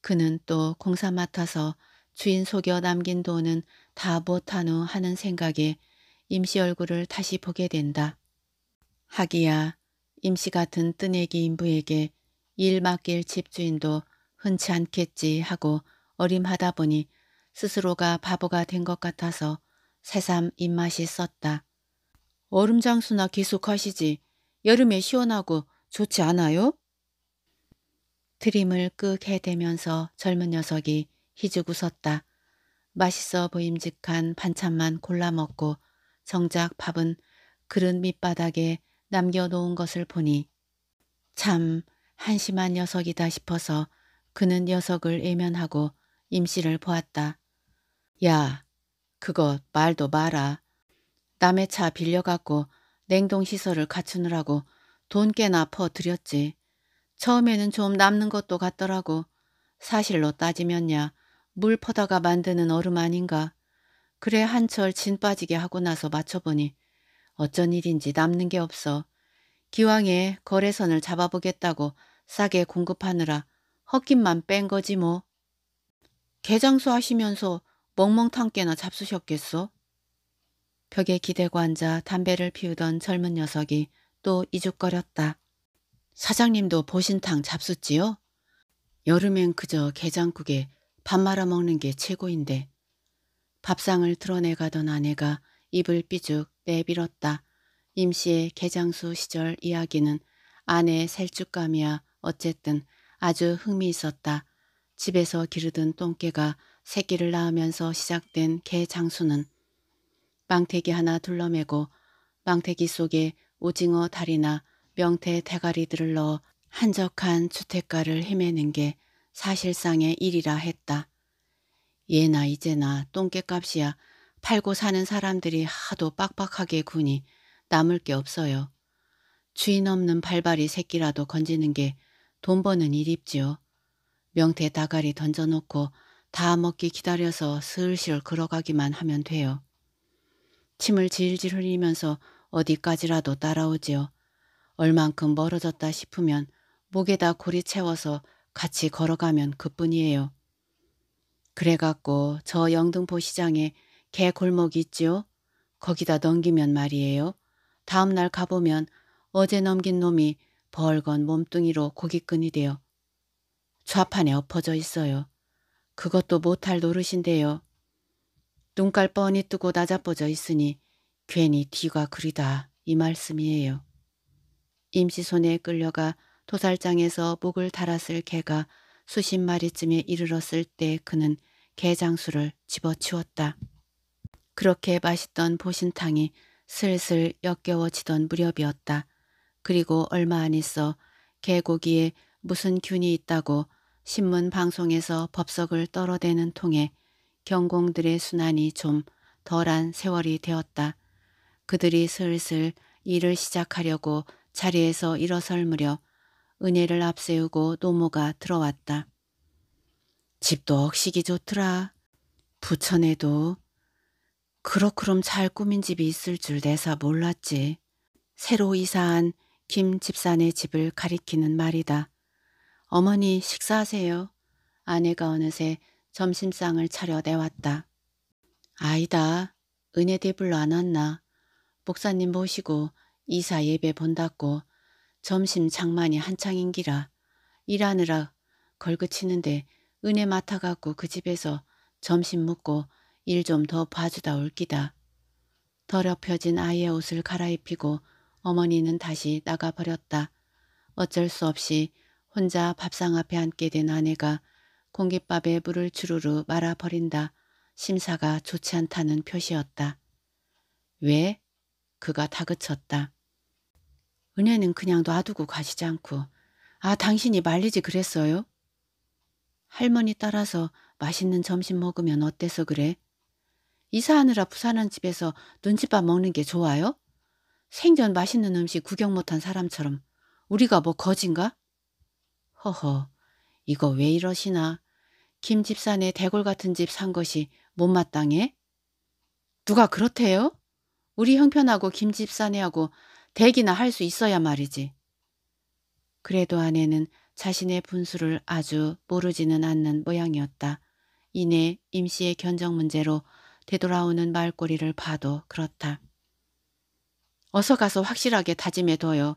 그는 또 공사 맡아서 주인 속여 남긴 돈은 다못한후 하는 생각에 임시 얼굴을 다시 보게 된다. 하기야 임씨 같은 뜨내기 인부에게 일 맡길 집주인도 흔치 않겠지 하고 어림하다 보니 스스로가 바보가 된 것 같아서 새삼 입맛이 썼다. 얼음 장수나 계속 하시지 여름에 시원하고 좋지 않아요? 트림을 끄게되면서 젊은 녀석이 희죽 웃었다. 맛있어 보임직한 반찬만 골라 먹고 정작 밥은 그릇 밑바닥에 남겨놓은 것을 보니 참 한심한 녀석이다 싶어서 그는 녀석을 예면하고 임씨를 보았다. 야, 그것 말도 마라. 남의 차 빌려갖고 냉동시설을 갖추느라고 돈 꽤나 퍼들렸지 처음에는 좀 남는 것도 같더라고. 사실로 따지면야 물 퍼다가 만드는 얼음 아닌가. 그래 한철 진 빠지게 하고 나서 맞춰보니 어쩐 일인지 남는 게 없어. 기왕에 거래선을 잡아보겠다고 싸게 공급하느라 헛김만 뺀 거지 뭐. 개장수 하시면서 멍멍탕깨나 잡수셨겠어? 벽에 기대고 앉아 담배를 피우던 젊은 녀석이 또 이죽거렸다. 사장님도 보신탕 잡수지요? 여름엔 그저 게장국에 밥 말아 먹는 게 최고인데. 밥상을 드러내가던 아내가 입을 삐죽 내밀었다. 임시의개장수 시절 이야기는 아내의 셀쭉감이야 어쨌든 아주 흥미있었다. 집에서 기르던 똥개가 새끼를 낳으면서 시작된 개장수는 망태기 하나 둘러매고 망태기 속에 오징어 다리나 명태 대가리들을 넣어 한적한 주택가를 헤매는 게 사실상의 일이라 했다. 예나 이제나 똥개값이야 팔고 사는 사람들이 하도 빡빡하게 구니 남을 게 없어요. 주인 없는 발발이 새끼라도 건지는 게 돈 버는 일입지요. 명태 다가리 던져놓고 다 먹기 기다려서 슬슬 걸어가기만 하면 돼요. 침을 질질 흘리면서 어디까지라도 따라오지요. 얼만큼 멀어졌다 싶으면 목에다 고리 채워서 같이 걸어가면 그뿐이에요. 그래갖고 저 영등포 시장에 개 골목이 있지요. 거기다 넘기면 말이에요. 다음날 가보면 어제 넘긴 놈이 벌건 몸뚱이로 고깃끈이 되어 좌판에 엎어져 있어요. 그것도 못할 노릇인데요. 눈깔 뻔히 뜨고 낮아뻗져 있으니 괜히 뒤가 그리다 이 말씀이에요. 임시 손에 끌려가 도살장에서 목을 달았을 개가 수십 마리쯤에 이르렀을 때 그는 개장수를 집어치웠다. 그렇게 맛있던 보신탕이 슬슬 역겨워지던 무렵이었다. 그리고 얼마 안 있어 개고기에 무슨 균이 있다고 신문 방송에서 법석을 떨어대는 통에 경공들의 순환이 좀 덜한 세월이 되었다. 그들이 슬슬 일을 시작하려고 자리에서 일어설 무렵 은혜를 앞세우고 노모가 들어왔다. 집도 억시기 좋더라. 부천에도 그렇그럼 잘 꾸민 집이 있을 줄 내사 몰랐지. 새로 이사한 김집사네 집을 가리키는 말이다. 어머니 식사하세요. 아내가 어느새 점심상을 차려 내왔다. 아이다. 은혜대 불로안 왔나. 목사님 모시고 이사 예배 본다고 점심 장만이 한창인기라 일하느라 걸그치는데 은혜 맡아갖고 그 집에서 점심 묵고일 좀 더 봐주다 올기다. 더럽혀진 아이의 옷을 갈아입히고 어머니는 다시 나가버렸다. 어쩔 수 없이 혼자 밥상 앞에 앉게 된 아내가 공깃밥에 물을 주르르 말아버린다. 심사가 좋지 않다는 표시였다. 왜? 그가 다그쳤다. 은혜는 그냥 놔두고 가시지 않고 아 당신이 말리지 그랬어요? 할머니 따라서 맛있는 점심 먹으면 어때서 그래? 이사하느라 부산한 집에서 눈칫밥 먹는 게 좋아요? 생전 맛있는 음식 구경 못한 사람처럼 우리가 뭐 거진가? 허허 이거 왜 이러시나 김 집사네 대골 같은 집 산 것이 못마땅해? 누가 그렇대요? 우리 형편하고 김 집사네하고 대기나 할 수 있어야 말이지. 그래도 아내는 자신의 분수를 아주 모르지는 않는 모양이었다. 이내 임씨의 견적 문제로 되돌아오는 말꼬리를 봐도 그렇다. 어서 가서 확실하게 다짐해둬요.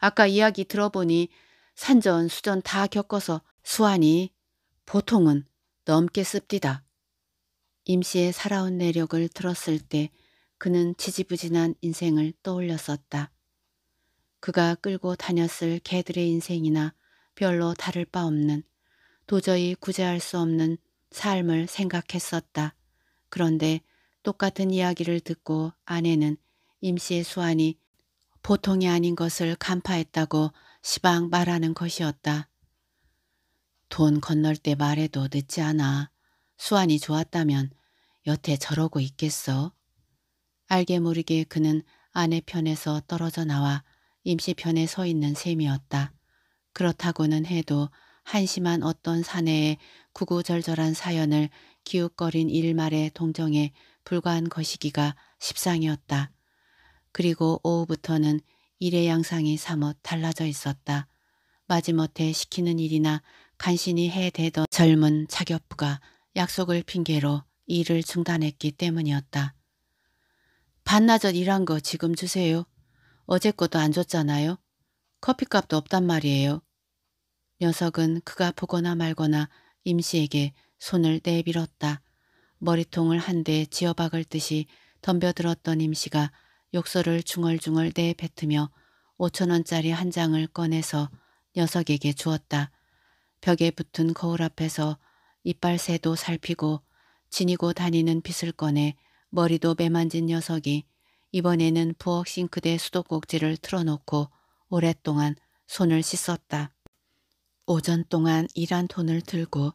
아까 이야기 들어보니 산전 수전 다 겪어서 수환이 보통은 넘게 씁디다. 임씨의 살아온 내력을 들었을 때 그는 지지부진한 인생을 떠올렸었다. 그가 끌고 다녔을 개들의 인생이나 별로 다를 바 없는 도저히 구제할 수 없는 삶을 생각했었다. 그런데 똑같은 이야기를 듣고 아내는 임씨의 수환이 보통이 아닌 것을 간파했다고 시방 말하는 것이었다. 돈 건널 때 말해도 늦지 않아. 수완이 좋았다면 여태 저러고 있겠어. 알게 모르게 그는 아내 편에서 떨어져 나와 임시편에 서 있는 셈이었다. 그렇다고는 해도 한심한 어떤 사내의 구구절절한 사연을 기웃거린 일말의 동정에 불과한 것이기가 십상이었다. 그리고 오후부터는 일의 양상이 사뭇 달라져 있었다. 마지못해 시키는 일이나 간신히 해대던 젊은 차격부가 약속을 핑계로 일을 중단했기 때문이었다. 반나절 일한 거 지금 주세요. 어제 것도 안 줬잖아요. 커피값도 없단 말이에요. 녀석은 그가 보거나 말거나 임씨에게 손을 내밀었다. 머리통을 한 대 지어박을 듯이 덤벼들었던 임씨가 욕설을 중얼중얼 내뱉으며 5천원짜리 한 장을 꺼내서 녀석에게 주었다. 벽에 붙은 거울 앞에서 이빨새도 살피고 지니고 다니는 빗을 꺼내 머리도 매만진 녀석이 이번에는 부엌 싱크대 수도꼭지를 틀어놓고 오랫동안 손을 씻었다. 오전 동안 일한 돈을 들고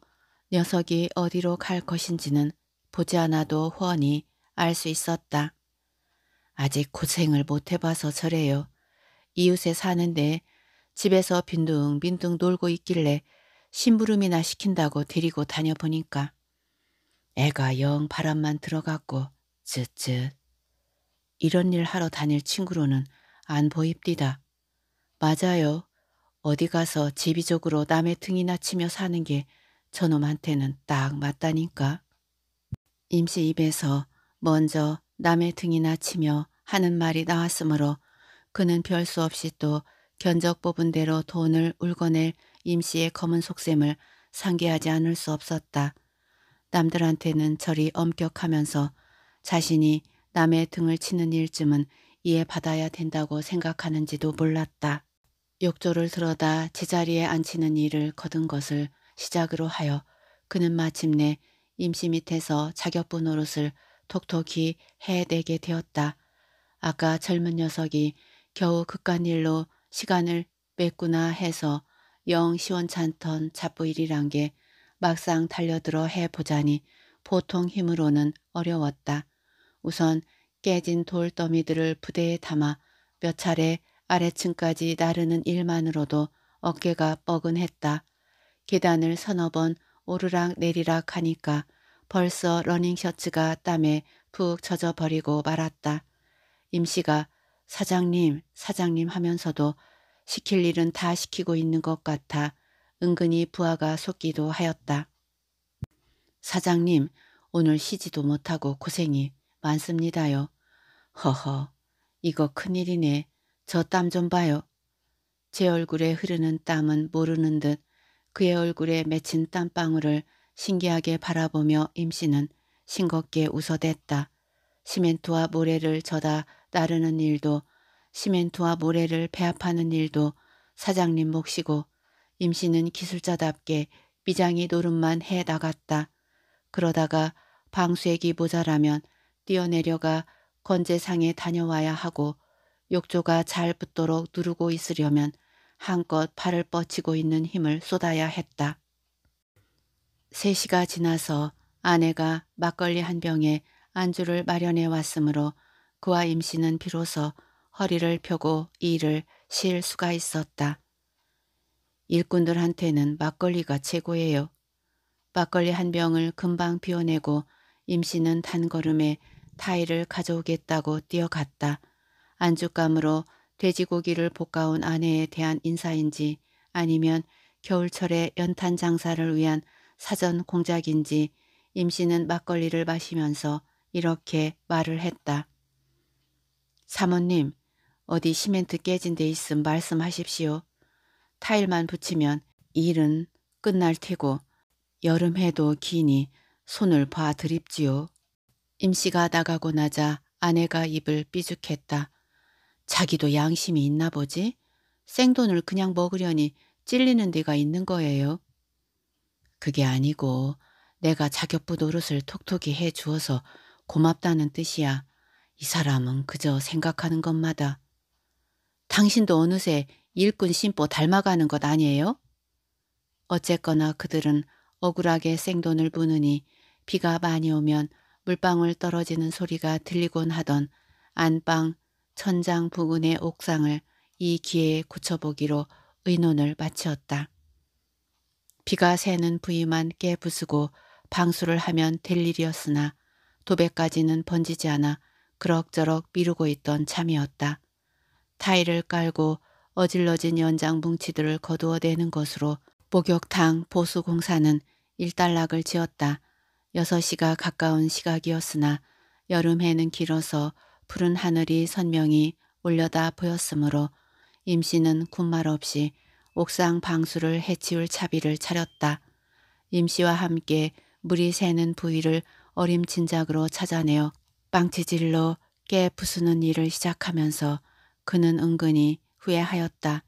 녀석이 어디로 갈 것인지는 보지 않아도 훤히 알 수 있었다. 아직 고생을 못 해봐서 저래요. 이웃에 사는데 집에서 빈둥빈둥 놀고 있길래 심부름이나 시킨다고 데리고 다녀보니까 애가 영 바람만 들어갔고 쯧쯧. 이런 일 하러 다닐 친구로는 안 보입디다. 맞아요. 어디 가서 지비적으로 남의 등이나 치며 사는 게 저놈한테는 딱 맞다니까. 임시 입에서 먼저 남의 등이나 치며 하는 말이 나왔으므로 그는 별 수 없이 또 견적 뽑은 대로 돈을 울거낼 임씨의 검은 속셈을 상기하지 않을 수 없었다. 남들한테는 저리 엄격하면서 자신이 남의 등을 치는 일쯤은 이해받아야 된다고 생각하는지도 몰랐다. 욕조를 들어다 제자리에 앉히는 일을 거둔 것을 시작으로 하여 그는 마침내 임씨 밑에서 자격부 노릇을 톡톡히 해내게 되었다. 아까 젊은 녀석이 겨우 극한 일로 시간을 뺐구나 해서 영 시원찮던 잡부일이란 게 막상 달려들어 해보자니 보통 힘으로는 어려웠다. 우선 깨진 돌더미들을 부대에 담아 몇 차례 아래층까지 나르는 일만으로도 어깨가 뻐근했다. 계단을 서너 번 오르락 내리락 하니까 벌써 러닝 셔츠가 땀에 푹 젖어버리고 말았다. 임씨가 사장님 사장님 하면서도 시킬 일은 다 시키고 있는 것 같아 은근히 부하가 속기도 하였다. 사장님, 오늘 쉬지도 못하고 고생이 많습니다요. 허허, 이거 큰일이네. 저 땀 좀 봐요. 제 얼굴에 흐르는 땀은 모르는 듯 그의 얼굴에 맺힌 땀방울을 신기하게 바라보며 임씨는 싱겁게 웃어댔다. 시멘트와 모래를 저다 따르는 일도 시멘트와 모래를 배합하는 일도 사장님 몫이고 임씨는 기술자답게 미장이 노름만 해 나갔다. 그러다가 방수액이 모자라면 뛰어내려가 건재상에 다녀와야 하고 욕조가 잘 붙도록 누르고 있으려면 한껏 팔을 뻗치고 있는 힘을 쏟아야 했다. 3시가 지나서 아내가 막걸리 한 병에 안주를 마련해 왔으므로 그와 임씨는 비로소 허리를 펴고 일을 실 수가 있었다. 일꾼들한테는 막걸리가 최고예요. 막걸리 한 병을 금방 비워내고 임씨는 단걸음에 타이를 가져오겠다고 뛰어갔다. 안주감으로 돼지고기를 볶아온 아내에 대한 인사인지 아니면 겨울철에 연탄 장사를 위한 사전 공작인지 임씨는 막걸리를 마시면서 이렇게 말을 했다. 사모님, 어디 시멘트 깨진 데 있음 말씀하십시오. 타일만 붙이면 일은 끝날 테고 여름 해도 기니 손을 봐 드립지요. 임씨가 나가고 나자 아내가 입을 삐죽했다. 자기도 양심이 있나 보지? 생돈을 그냥 먹으려니 찔리는 데가 있는 거예요. 그게 아니고 내가 자격부 노릇을 톡톡히 해 주어서 고맙다는 뜻이야. 이 사람은 그저 생각하는 것마다 당신도 어느새 일꾼 심보 닮아가는 것 아니에요? 어쨌거나 그들은 억울하게 생돈을 부느니 비가 많이 오면 물방울 떨어지는 소리가 들리곤 하던 안방 천장 부근의 옥상을 이 기회에 고쳐보기로 의논을 마치었다. 비가 새는 부위만 깨 부수고 방수를 하면 될 일이었으나 도배까지는 번지지 않아 그럭저럭 미루고 있던 참이었다. 타일을 깔고 어질러진 연장 뭉치들을 거두어대는 것으로 목욕탕 보수공사는 일단락을 지었다. 6시가 가까운 시각이었으나 여름해는 길어서 푸른 하늘이 선명히 올려다 보였으므로 임씨는 군말 없이 옥상 방수를 해치울 차비를 차렸다. 임씨와 함께 물이 새는 부위를 어림진작으로 찾아내어 빵치질로 깨 부수는 일을 시작하면서 그는 은근히 후회하였다.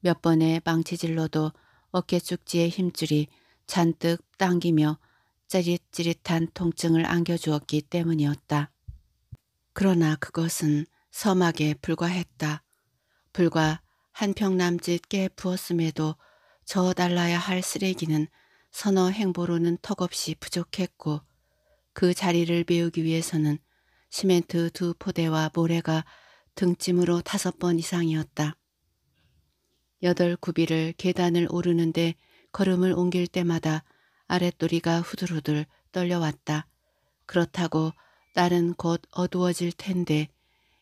몇 번의 망치질로도 어깨축지의 힘줄이 잔뜩 당기며 짜릿찌릿한 통증을 안겨주었기 때문이었다. 그러나 그것은 서막에 불과했다. 불과 한 평남짓 깨 부었음에도 저달라야 할 쓰레기는 선어 행보로는 턱없이 부족했고 그 자리를 메우기 위해서는 시멘트 두 포대와 모래가 등짐으로 다섯 번 이상이었다. 여덟 구비를 계단을 오르는데 걸음을 옮길 때마다 아랫도리가 후들후들 떨려왔다. 그렇다고 딸은 곧 어두워질 텐데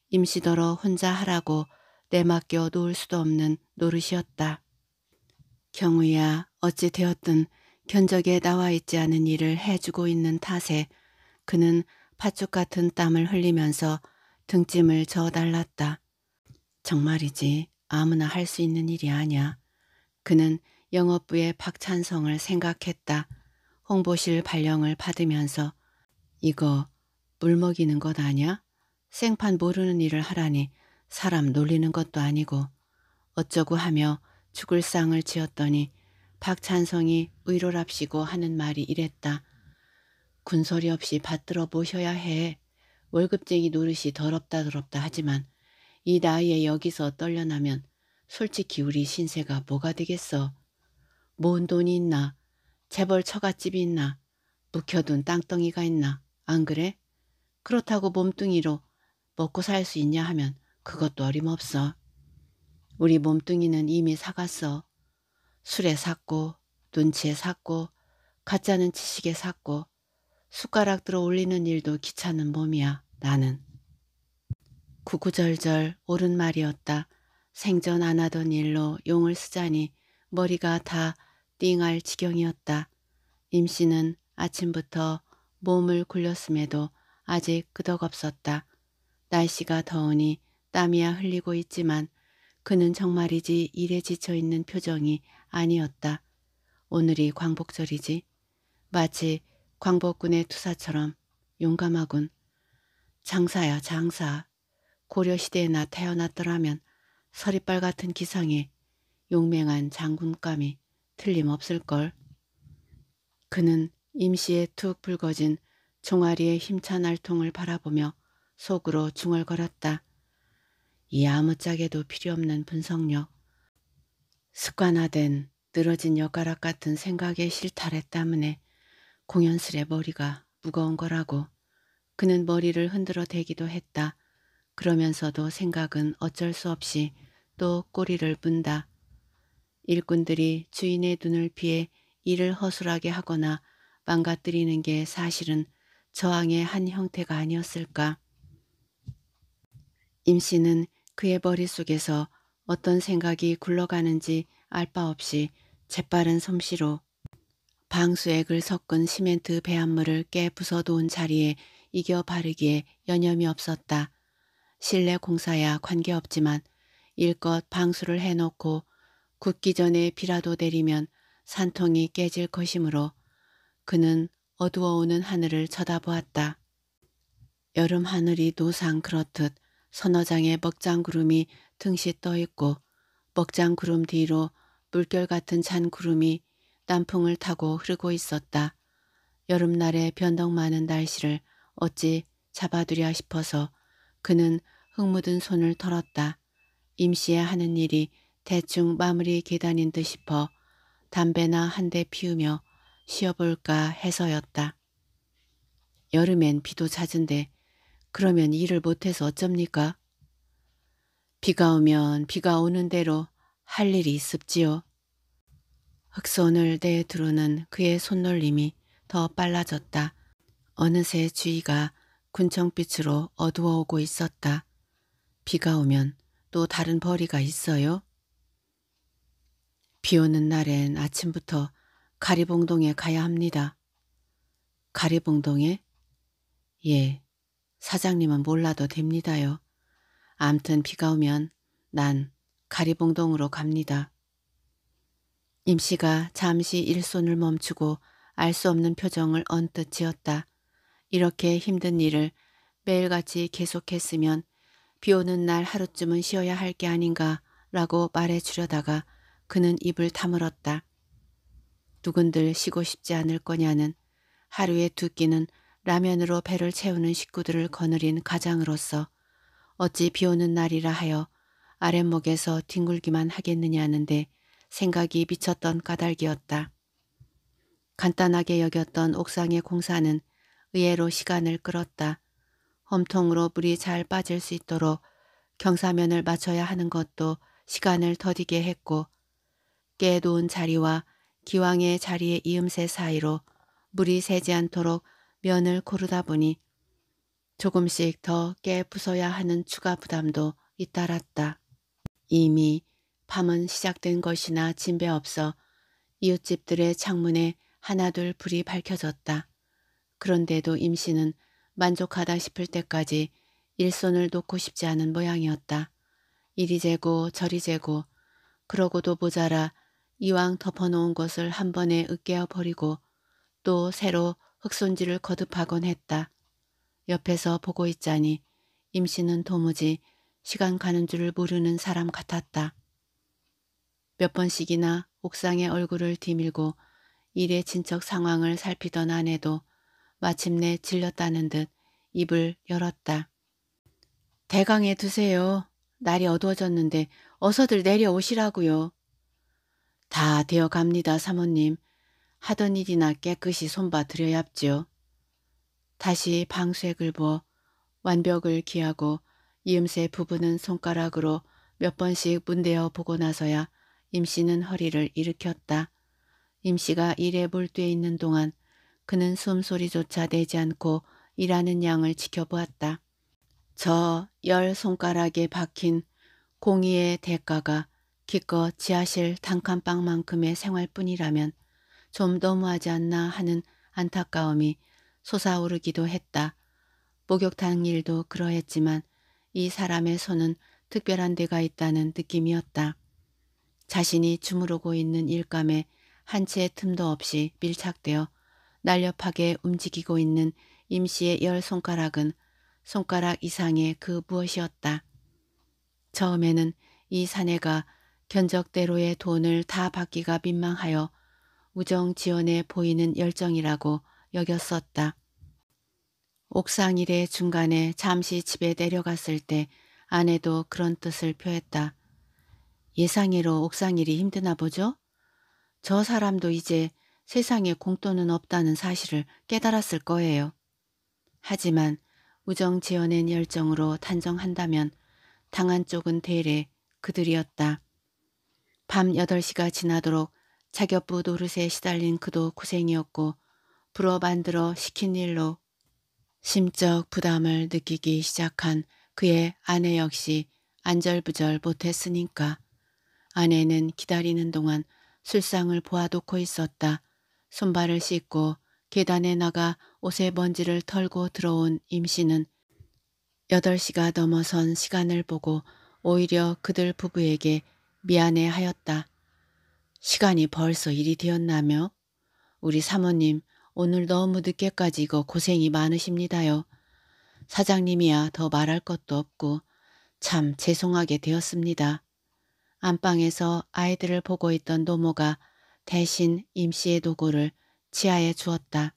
임시더러 혼자 하라고 내맡겨 놓을 수도 없는 노릇이었다. 경우야 어찌 되었든 견적에 나와 있지 않은 일을 해주고 있는 탓에 그는 파죽 같은 땀을 흘리면서 등짐을 저어달랐다. 정말이지 아무나 할 수 있는 일이 아냐. 그는 영업부의 박찬성을 생각했다. 홍보실 발령을 받으면서 이거 물 먹이는 것 아냐? 생판 모르는 일을 하라니 사람 놀리는 것도 아니고 어쩌고 하며 죽을 쌍을 지었더니 박찬성이 의로랍시고 하는 말이 이랬다. 군소리 없이 받들어 보셔야 해. 월급쟁이 노릇이 더럽다 더럽다 하지만 이 나이에 여기서 떨려나면 솔직히 우리 신세가 뭐가 되겠어. 모은 돈이 있나 재벌 처갓집이 있나 묵혀둔 땅덩이가 있나 안 그래? 그렇다고 몸뚱이로 먹고 살 수 있냐 하면 그것도 어림없어. 우리 몸뚱이는 이미 사갔어. 술에 샀고 눈치에 샀고 가짜는 지식에 샀고 숟가락 들어 올리는 일도 귀찮은 몸이야 나는. 구구절절 옳은 말이었다. 생전 안 하던 일로 용을 쓰자니 머리가 다 띵할 지경이었다. 임씨는 아침부터 몸을 굴렸음에도 아직 끄덕없었다. 날씨가 더우니 땀이야 흘리고 있지만 그는 정말이지 일에 지쳐있는 표정이 아니었다. 오늘이 광복절이지. 마치 광복군의 투사처럼 용감하군. 장사야 장사. 고려시대에나 태어났더라면 서리빨 같은 기상에 용맹한 장군감이 틀림없을걸. 그는 임시에 툭불거진 종아리의 힘찬 알통을 바라보며 속으로 중얼거렸다. 이 아무짝에도 필요없는 분석력. 습관화된 늘어진 여가락 같은 생각의 실타래 때문에 공연스레 머리가 무거운 거라고 그는 머리를 흔들어 대기도 했다. 그러면서도 생각은 어쩔 수 없이 또 꼬리를 분다. 일꾼들이 주인의 눈을 피해 일을 허술하게 하거나 망가뜨리는 게 사실은 저항의 한 형태가 아니었을까. 임 씨는 그의 머릿속에서 어떤 생각이 굴러가는지 알 바 없이 재빠른 솜씨로 방수액을 섞은 시멘트 배합물을 깨부서 놓은 자리에 이겨 바르기에 여념이 없었다. 실내 공사야 관계없지만 일껏 방수를 해놓고 굳기 전에 비라도 내리면 산통이 깨질 것이므로 그는 어두워오는 하늘을 쳐다보았다. 여름 하늘이 노상 그렇듯 선어장에 먹장구름이 등시 떠있고 먹장구름 뒤로 물결 같은 잔 구름이 땀풍을 타고 흐르고 있었다. 여름날의 변덕 많은 날씨를 어찌 잡아두랴 싶어서 그는 흙 묻은 손을 털었다. 임시에 하는 일이 대충 마무리 계단인 듯 싶어 담배나 한 대 피우며 쉬어볼까 해서였다. 여름엔 비도 잦은데 그러면 일을 못해서 어쩝니까? 비가 오면 비가 오는 대로 할 일이 있습지요. 흑손을 내두르는 그의 손놀림이 더 빨라졌다. 어느새 주위가 군청빛으로 어두워오고 있었다. 비가 오면 또 다른 벌이가 있어요? 비 오는 날엔 아침부터 가리봉동에 가야 합니다. 가리봉동에? 예, 사장님은 몰라도 됩니다요. 암튼 비가 오면 난 가리봉동으로 갑니다. 임씨가 잠시 일손을 멈추고 알 수 없는 표정을 언뜻 지었다. 이렇게 힘든 일을 매일같이 계속했으면 비오는 날 하루쯤은 쉬어야 할 게 아닌가 라고 말해주려다가 그는 입을 다물었다. 누군들 쉬고 싶지 않을 거냐는 하루의두 끼는 라면으로 배를 채우는 식구들을 거느린 가장으로서 어찌 비오는 날이라 하여 아랫목에서 뒹굴기만 하겠느냐는데 생각이 미쳤던 까닭이었다. 간단하게 여겼던 옥상의 공사는 의외로 시간을 끌었다. 험통으로 물이 잘 빠질 수 있도록 경사면을 맞춰야 하는 것도 시간을 더디게 했고 깨놓은 자리와 기왕의 자리의 이음새 사이로 물이 새지 않도록 면을 고르다 보니 조금씩 더 깨 부숴야 하는 추가 부담도 잇따랐다. 이미 밤은 시작된 것이나 진배 없어 이웃집들의 창문에 하나둘 불이 밝혀졌다. 그런데도 임씨는 만족하다 싶을 때까지 일손을 놓고 싶지 않은 모양이었다. 이리 재고 저리 재고 그러고도 모자라 이왕 덮어놓은 것을 한 번에 으깨어버리고 또 새로 흙손질을 거듭하곤 했다. 옆에서 보고 있자니 임씨는 도무지 시간 가는 줄을 모르는 사람 같았다. 몇 번씩이나 옥상의 얼굴을 뒤밀고 일의 진척 상황을 살피던 아내도 마침내 질렸다는 듯 입을 열었다. 대강에 두세요. 날이 어두워졌는데 어서들 내려오시라고요. 다 되어갑니다 사모님. 하던 일이나 깨끗이 손봐 드려야 합지 다시 방쇠를 부어 완벽을 기하고 이음새 부부는 손가락으로 몇 번씩 문대어 보고 나서야 임씨는 허리를 일으켰다. 임씨가 일에 몰두해 있는 동안 그는 숨소리조차 내지 않고 일하는 양을 지켜보았다. 저 열 손가락에 박힌 공의의 대가가 기껏 지하실 단칸방만큼의 생활뿐이라면 좀 너무하지 않나 하는 안타까움이 솟아오르기도 했다. 목욕탕 일도 그러했지만 이 사람의 손은 특별한 데가 있다는 느낌이었다. 자신이 주무르고 있는 일감에 한치의 틈도 없이 밀착되어 날렵하게 움직이고 있는 임씨의 열 손가락은 손가락 이상의 그 무엇이었다. 처음에는 이 사내가 견적대로의 돈을 다 받기가 민망하여 우정 지원에 보이는 열정이라고 여겼었다. 옥상일의 중간에 잠시 집에 내려갔을 때 아내도 그런 뜻을 표했다. 예상이로 옥상일이 힘드나 보죠? 저 사람도 이제 세상에 공돈은 없다는 사실을 깨달았을 거예요. 하지만 우정 지어낸 열정으로 단정한다면 당한 쪽은 대래 그들이었다. 밤 8시가 지나도록 자격부 노릇에 시달린 그도 고생이었고 불어 만들어 시킨 일로 심적 부담을 느끼기 시작한 그의 아내 역시 안절부절 못했으니까 아내는 기다리는 동안 술상을 보아놓고 있었다. 손발을 씻고 계단에 나가 옷에 먼지를 털고 들어온 임씨는 8시가 넘어선 시간을 보고 오히려 그들 부부에게 미안해 하였다. 시간이 벌써 일이 되었나며 우리 사모님 오늘 너무 늦게까지 이거 고생이 많으십니다요. 사장님이야 더 말할 것도 없고 참 죄송하게 되었습니다. 안방에서 아이들을 보고 있던 노모가 대신 임씨의 도구를 지하에 주었다.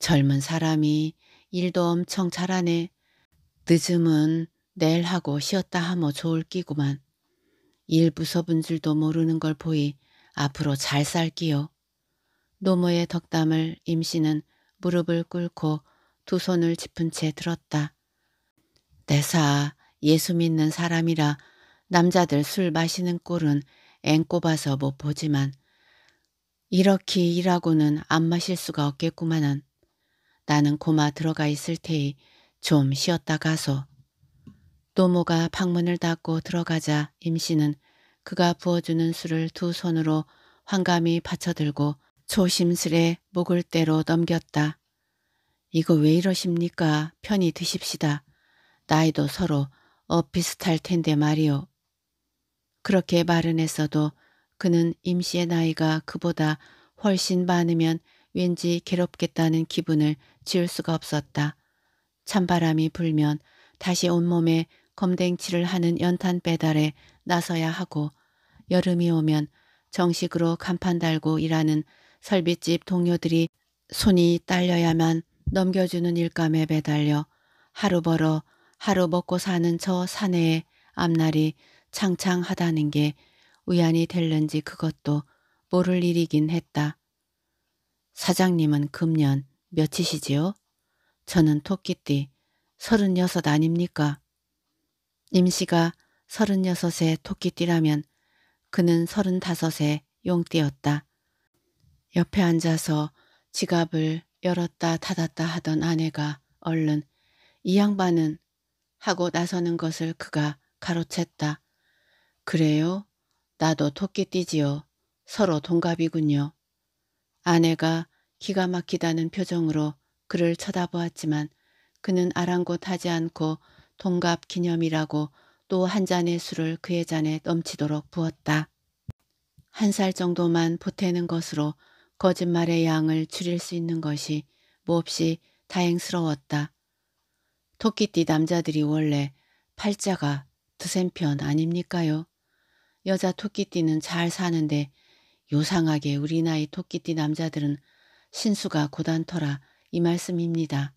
젊은 사람이 일도 엄청 잘하네. 늦음은 내일 하고 쉬었다 하면 좋을 끼구만. 일부서운 줄도 모르는 걸 보이 앞으로 잘 살기요. 노모의 덕담을 임씨는 무릎을 꿇고 두 손을 짚은 채 들었다. 내사 예수 믿는 사람이라 남자들 술 마시는 꼴은 앵 꼽아서 못 보지만 이렇게 일하고는 안 마실 수가 없겠구만은 나는 고마 들어가 있을 테이 좀 쉬었다 가소. 노모가 방문을 닫고 들어가자 임씨는 그가 부어주는 술을 두 손으로 환감히 받쳐들고 조심스레 목을 때로 넘겼다. 이거 왜 이러십니까? 편히 드십시다. 나이도 서로 어비슷할 텐데 말이오. 그렇게 말은 했어도 그는 임씨의 나이가 그보다 훨씬 많으면 왠지 괴롭겠다는 기분을 지울 수가 없었다. 찬바람이 불면 다시 온몸에 검댕치를 하는 연탄 배달에 나서야 하고 여름이 오면 정식으로 간판 달고 일하는 설비집 동료들이 손이 딸려야만 넘겨주는 일감에 매달려 하루 벌어 하루 먹고 사는 저 사내의 앞날이 창창하다는 게 우연히 될는지 그것도 모를 일이긴 했다. 사장님은 금년 몇이시지요? 저는 토끼띠 서른여섯 아닙니까? 임씨가 서른여섯에 토끼띠라면 그는 서른다섯에 용띠였다. 옆에 앉아서 지갑을 열었다 닫았다 하던 아내가 얼른 이 양반은 하고 나서는 것을 그가 가로챘다. 그래요? 나도 토끼띠지요. 서로 동갑이군요. 아내가 기가 막히다는 표정으로 그를 쳐다보았지만 그는 아랑곳하지 않고 동갑 기념이라고 또 한 잔의 술을 그의 잔에 넘치도록 부었다. 한 살 정도만 보태는 것으로 거짓말의 양을 줄일 수 있는 것이 몹시 다행스러웠다. 토끼띠 남자들이 원래 팔자가 드센 편 아닙니까요? 여자 토끼띠는 잘 사는데 요상하게 우리 나이 토끼띠 남자들은 신수가 고단터라 이 말씀입니다.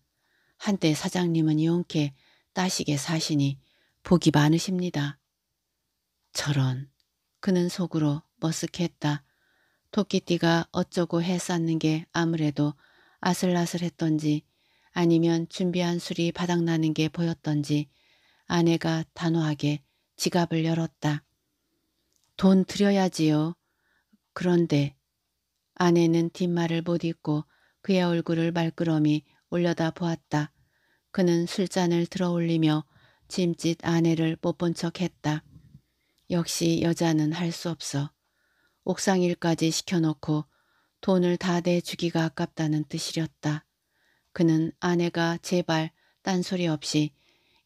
한때 사장님은 이혼케 따시게 사시니 복이 많으십니다. 저런 그는 속으로 머쓱했다. 토끼띠가 어쩌고 해 쌓는 게 아무래도 아슬아슬했던지 아니면 준비한 술이 바닥나는 게 보였던지 아내가 단호하게 지갑을 열었다. 돈 드려야지요. 그런데 아내는 뒷말을 못 잊고 그의 얼굴을 말끄러미 올려다 보았다. 그는 술잔을 들어 올리며 짐짓 아내를 못 본 척했다. 역시 여자는 할 수 없어. 옥상 일까지 시켜놓고 돈을 다 내주기가 아깝다는 뜻이었다. 그는 아내가 제발 딴소리 없이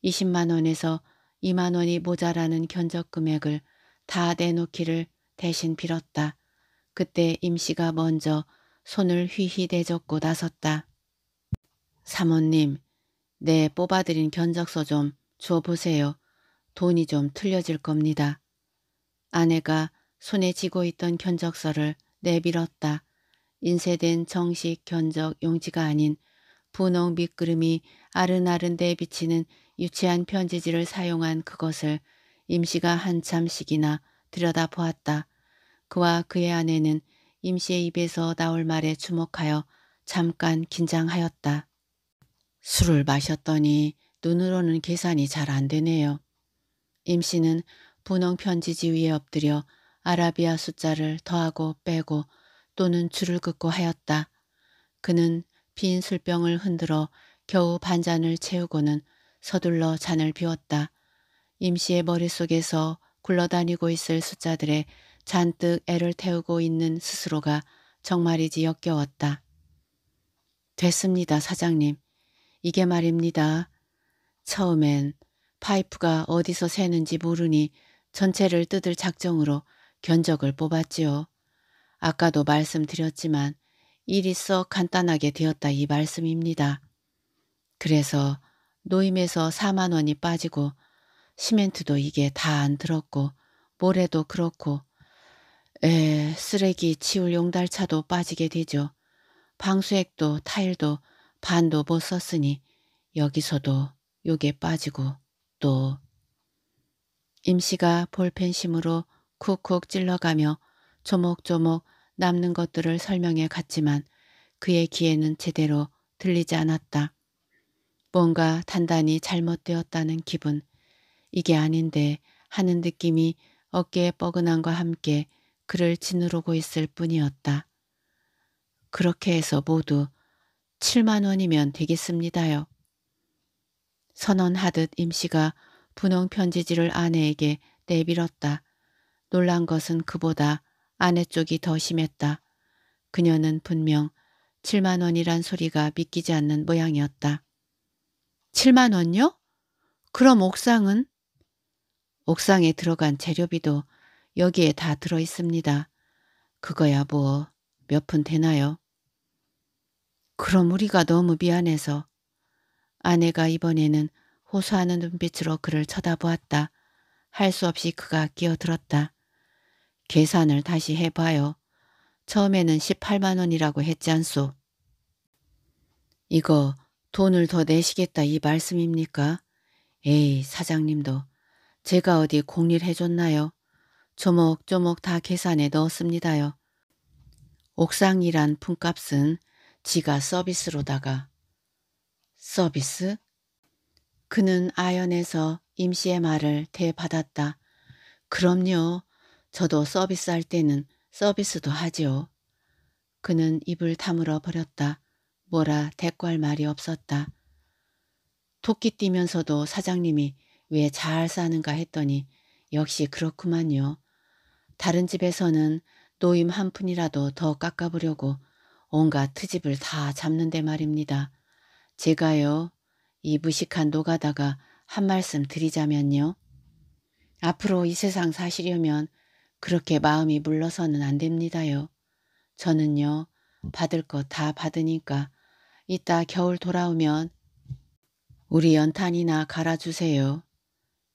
20만 원에서 2만 원이 모자라는 견적 금액을 다 내놓기를 대신 빌었다. 그때 임씨가 먼저 손을 휘휘 대젓고 나섰다. 사모님, 내 네, 뽑아드린 견적서 좀 줘보세요. 돈이 좀 틀려질 겁니다. 아내가 손에 쥐고 있던 견적서를 내밀었다. 인쇄된 정식 견적 용지가 아닌 분홍 밑그름이 아른아른 내비치는 유치한 편지지를 사용한 그것을 임씨가 한참씩이나 들여다보았다. 그와 그의 아내는 임씨의 입에서 나올 말에 주목하여 잠깐 긴장하였다. 술을 마셨더니 눈으로는 계산이 잘 안 되네요. 임씨는 분홍 편지지 위에 엎드려 아라비아 숫자를 더하고 빼고 또는 줄을 긋고 하였다. 그는 빈 술병을 흔들어 겨우 반잔을 채우고는 서둘러 잔을 비웠다. 임시의 머릿속에서 굴러다니고 있을 숫자들에 잔뜩 애를 태우고 있는 스스로가 정말이지 역겨웠다. 됐습니다, 사장님. 이게 말입니다. 처음엔 파이프가 어디서 새는지 모르니 전체를 뜯을 작정으로 견적을 뽑았지요. 아까도 말씀드렸지만 일이 썩 간단하게 되었다 이 말씀입니다. 그래서 노임에서 4만 원이 빠지고 시멘트도 이게 다 안 들었고 모래도 그렇고 에 쓰레기 치울 용달차도 빠지게 되죠. 방수액도 타일도 반도 못 썼으니 여기서도 요게 빠지고 또 임씨가 볼펜심으로 쿡쿡 찔러가며 조목조목 남는 것들을 설명해 갔지만 그의 귀에는 제대로 들리지 않았다. 뭔가 단단히 잘못되었다는 기분, 이게 아닌데 하는 느낌이 어깨에 뻐근함과 함께 그를 지누르고 있을 뿐이었다. 그렇게 해서 모두 7만 원이면 되겠습니다요. 선언하듯 임씨가 분홍 편지지를 아내에게 내밀었다. 놀란 것은 그보다 아내 쪽이 더 심했다. 그녀는 분명 7만 원이란 소리가 믿기지 않는 모양이었다. 7만 원요? 그럼 옥상은? 옥상에 들어간 재료비도 여기에 다 들어 있습니다. 그거야 뭐 몇 푼 되나요? 그럼 우리가 너무 미안해서 아내가 이번에는 호소하는 눈빛으로 그를 쳐다보았다. 할 수 없이 그가 끼어들었다. 계산을 다시 해봐요. 처음에는 18만 원이라고 했지 않소. 이거 돈을 더 내시겠다 이 말씀입니까? 에이 사장님도 제가 어디 공일 해줬나요? 조목조목 다 계산에 넣었습니다요. 옥상이란 품값은 지가 서비스로다가 서비스? 그는 아연에서 임시의 말을 대받았다. 그럼요. 저도 서비스할 때는 서비스도 하지요. 그는 입을 다물어 버렸다. 뭐라 대꾸할 말이 없었다. 토끼 뛰면서도 사장님이 왜잘 사는가 했더니 역시 그렇구만요. 다른 집에서는 노임 한 푼이라도 더 깎아보려고 온갖 트집을 다 잡는데 말입니다. 제가요. 이 무식한 노가다가 한 말씀 드리자면요. 앞으로 이 세상 사시려면 그렇게 마음이 물러서는 안 됩니다요. 저는요. 받을 것 다 받으니까 이따 겨울 돌아오면 우리 연탄이나 갈아주세요.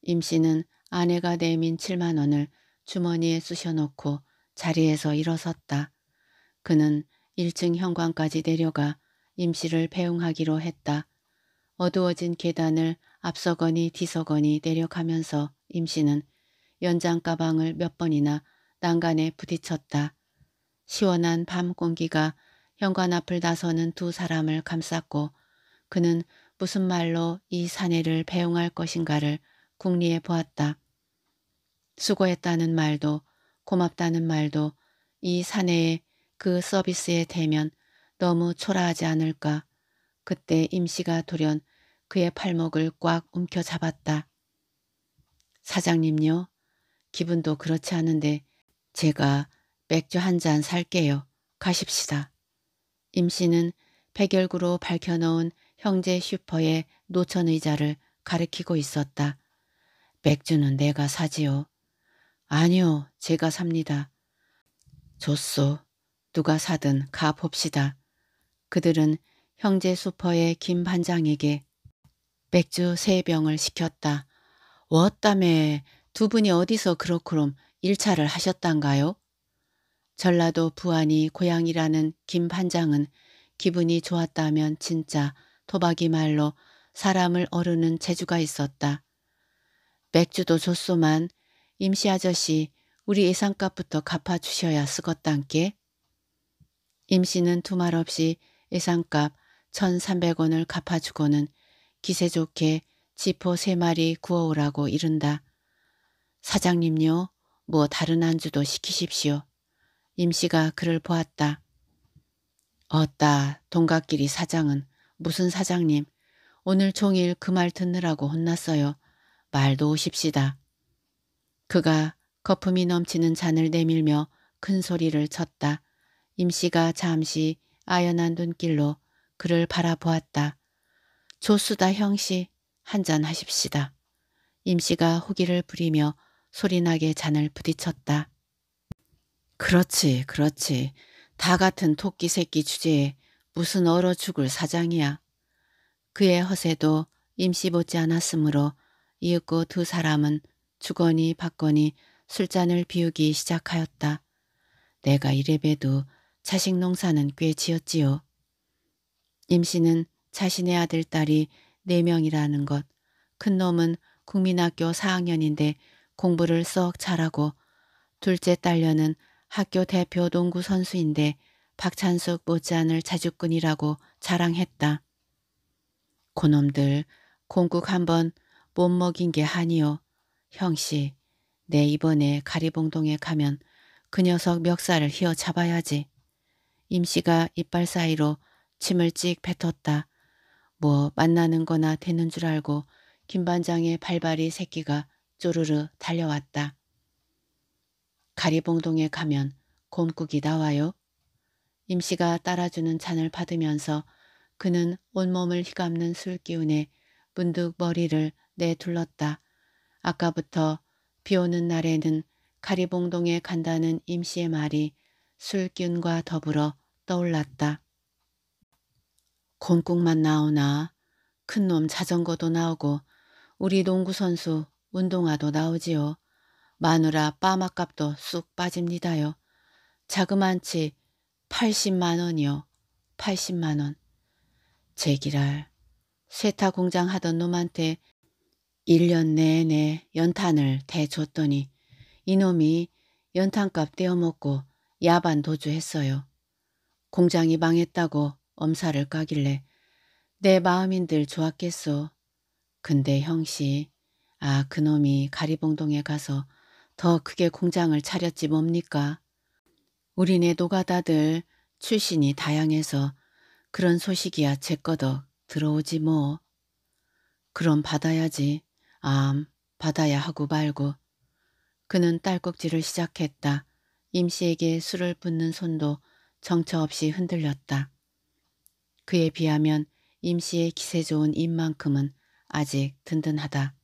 임 씨는 아내가 내민 7만 원을 주머니에 쑤셔놓고 자리에서 일어섰다. 그는 1층 현관까지 내려가 임 씨를 배웅하기로 했다. 어두워진 계단을 앞서거니 뒤서거니 내려가면서 임 씨는 연장 가방을 몇 번이나 난간에 부딪혔다. 시원한 밤 공기가 현관 앞을 나서는 두 사람을 감쌌고 그는 무슨 말로 이 사내를 배웅할 것인가를 궁리해 보았다. 수고했다는 말도 고맙다는 말도 이 사내의 그 서비스에 대면 너무 초라하지 않을까. 그때 임씨가 돌연 그의 팔목을 꽉 움켜잡았다. 사장님요. 기분도 그렇지 않은데 제가 맥주 한 잔 살게요. 가십시다. 임씨는 백열구로 밝혀놓은 형제 슈퍼의 노천의자를 가리키고 있었다. 맥주는 내가 사지요. 아니요, 제가 삽니다. 좋소, 누가 사든 가봅시다. 그들은 형제 수퍼의 김 반장에게 맥주 세 병을 시켰다. 워땀에 두 분이 어디서 그렇크롬 일차를 하셨단가요? 전라도 부안이 고향이라는 김 반장은 기분이 좋았다면 진짜 토박이 말로 사람을 어르는 재주가 있었다. 맥주도 줬소만 임시 아저씨 우리 예상값부터 갚아주셔야 쓰겄단께. 임씨는 두말 없이 예상값 1,300원을 갚아주고는 기세 좋게 지포 세 마리 구워오라고 이른다. 사장님요, 뭐 다른 안주도 시키십시오. 임씨가 그를 보았다. 어따, 동갑끼리 사장은 무슨 사장님, 오늘 종일 그 말 듣느라고 혼났어요. 말도으십시다 그가 거품이 넘치는 잔을 내밀며 큰 소리를 쳤다. 임씨가 잠시 아연한 눈길로 그를 바라보았다. 조수다 형씨 한잔 하십시다. 임씨가 호기를 부리며 소리나게 잔을 부딪혔다. 그렇지 그렇지 다 같은 토끼 새끼 주제에 무슨 얼어 죽을 사장이야. 그의 허세도 임씨 못지 않았으므로 이윽고 두 사람은 주거니 받거니 술잔을 비우기 시작하였다. 내가 이래봬도 자식 농사는 꽤 지었지요. 임씨는 자신의 아들 딸이 네명이라는 것, 큰놈은 국민학교 4학년인데 공부를 썩 잘하고 둘째 딸녀는 학교 대표 농구 선수인데 박찬숙 모지않을 자주꾼이라고 자랑했다. 고놈들 공국 한번 못 먹인 게 아니요. 형씨, 내 이번에 가리봉동에 가면 그 녀석 멱살을 휘어잡아야지. 임씨가 이빨 사이로 침을 찍 뱉었다. 뭐 만나는 거나 되는 줄 알고 김반장의 발발이 새끼가 쪼르르 달려왔다. 가리봉동에 가면 곰국이 나와요. 임씨가 따라주는 잔을 받으면서 그는 온몸을 휘감는 술기운에 문득 머리를 내둘렀다. 네, 아까부터 비오는 날에는 가리봉동에 간다는 임씨의 말이 술기운과 더불어 떠올랐다. 곰국만 나오나 큰 놈 자전거도 나오고 우리 농구선수 운동화도 나오지요. 마누라 빠마값도 쑥 빠집니다요. 자그만치 80만원이요. 80만원. 제기랄. 쇠타 공장 하던 놈한테 1년 내내 연탄을 대줬더니 이놈이 연탄값 떼어먹고 야반 도주했어요. 공장이 망했다고 엄살을 까길래 내 마음인들 좋았겠소. 근데 형씨, 아 그놈이 가리봉동에 가서 더 크게 공장을 차렸지 뭡니까? 우리네 노가다들 출신이 다양해서 그런 소식이야 제꺼덕 들어오지 뭐. 그럼 받아야지. 암, 받아야 하고 말고. 그는 딸꾹질을 시작했다. 임씨에게 술을 붓는 손도 정처 없이 흔들렸다. 그에 비하면 임씨의 기세 좋은 입만큼은 아직 든든하다.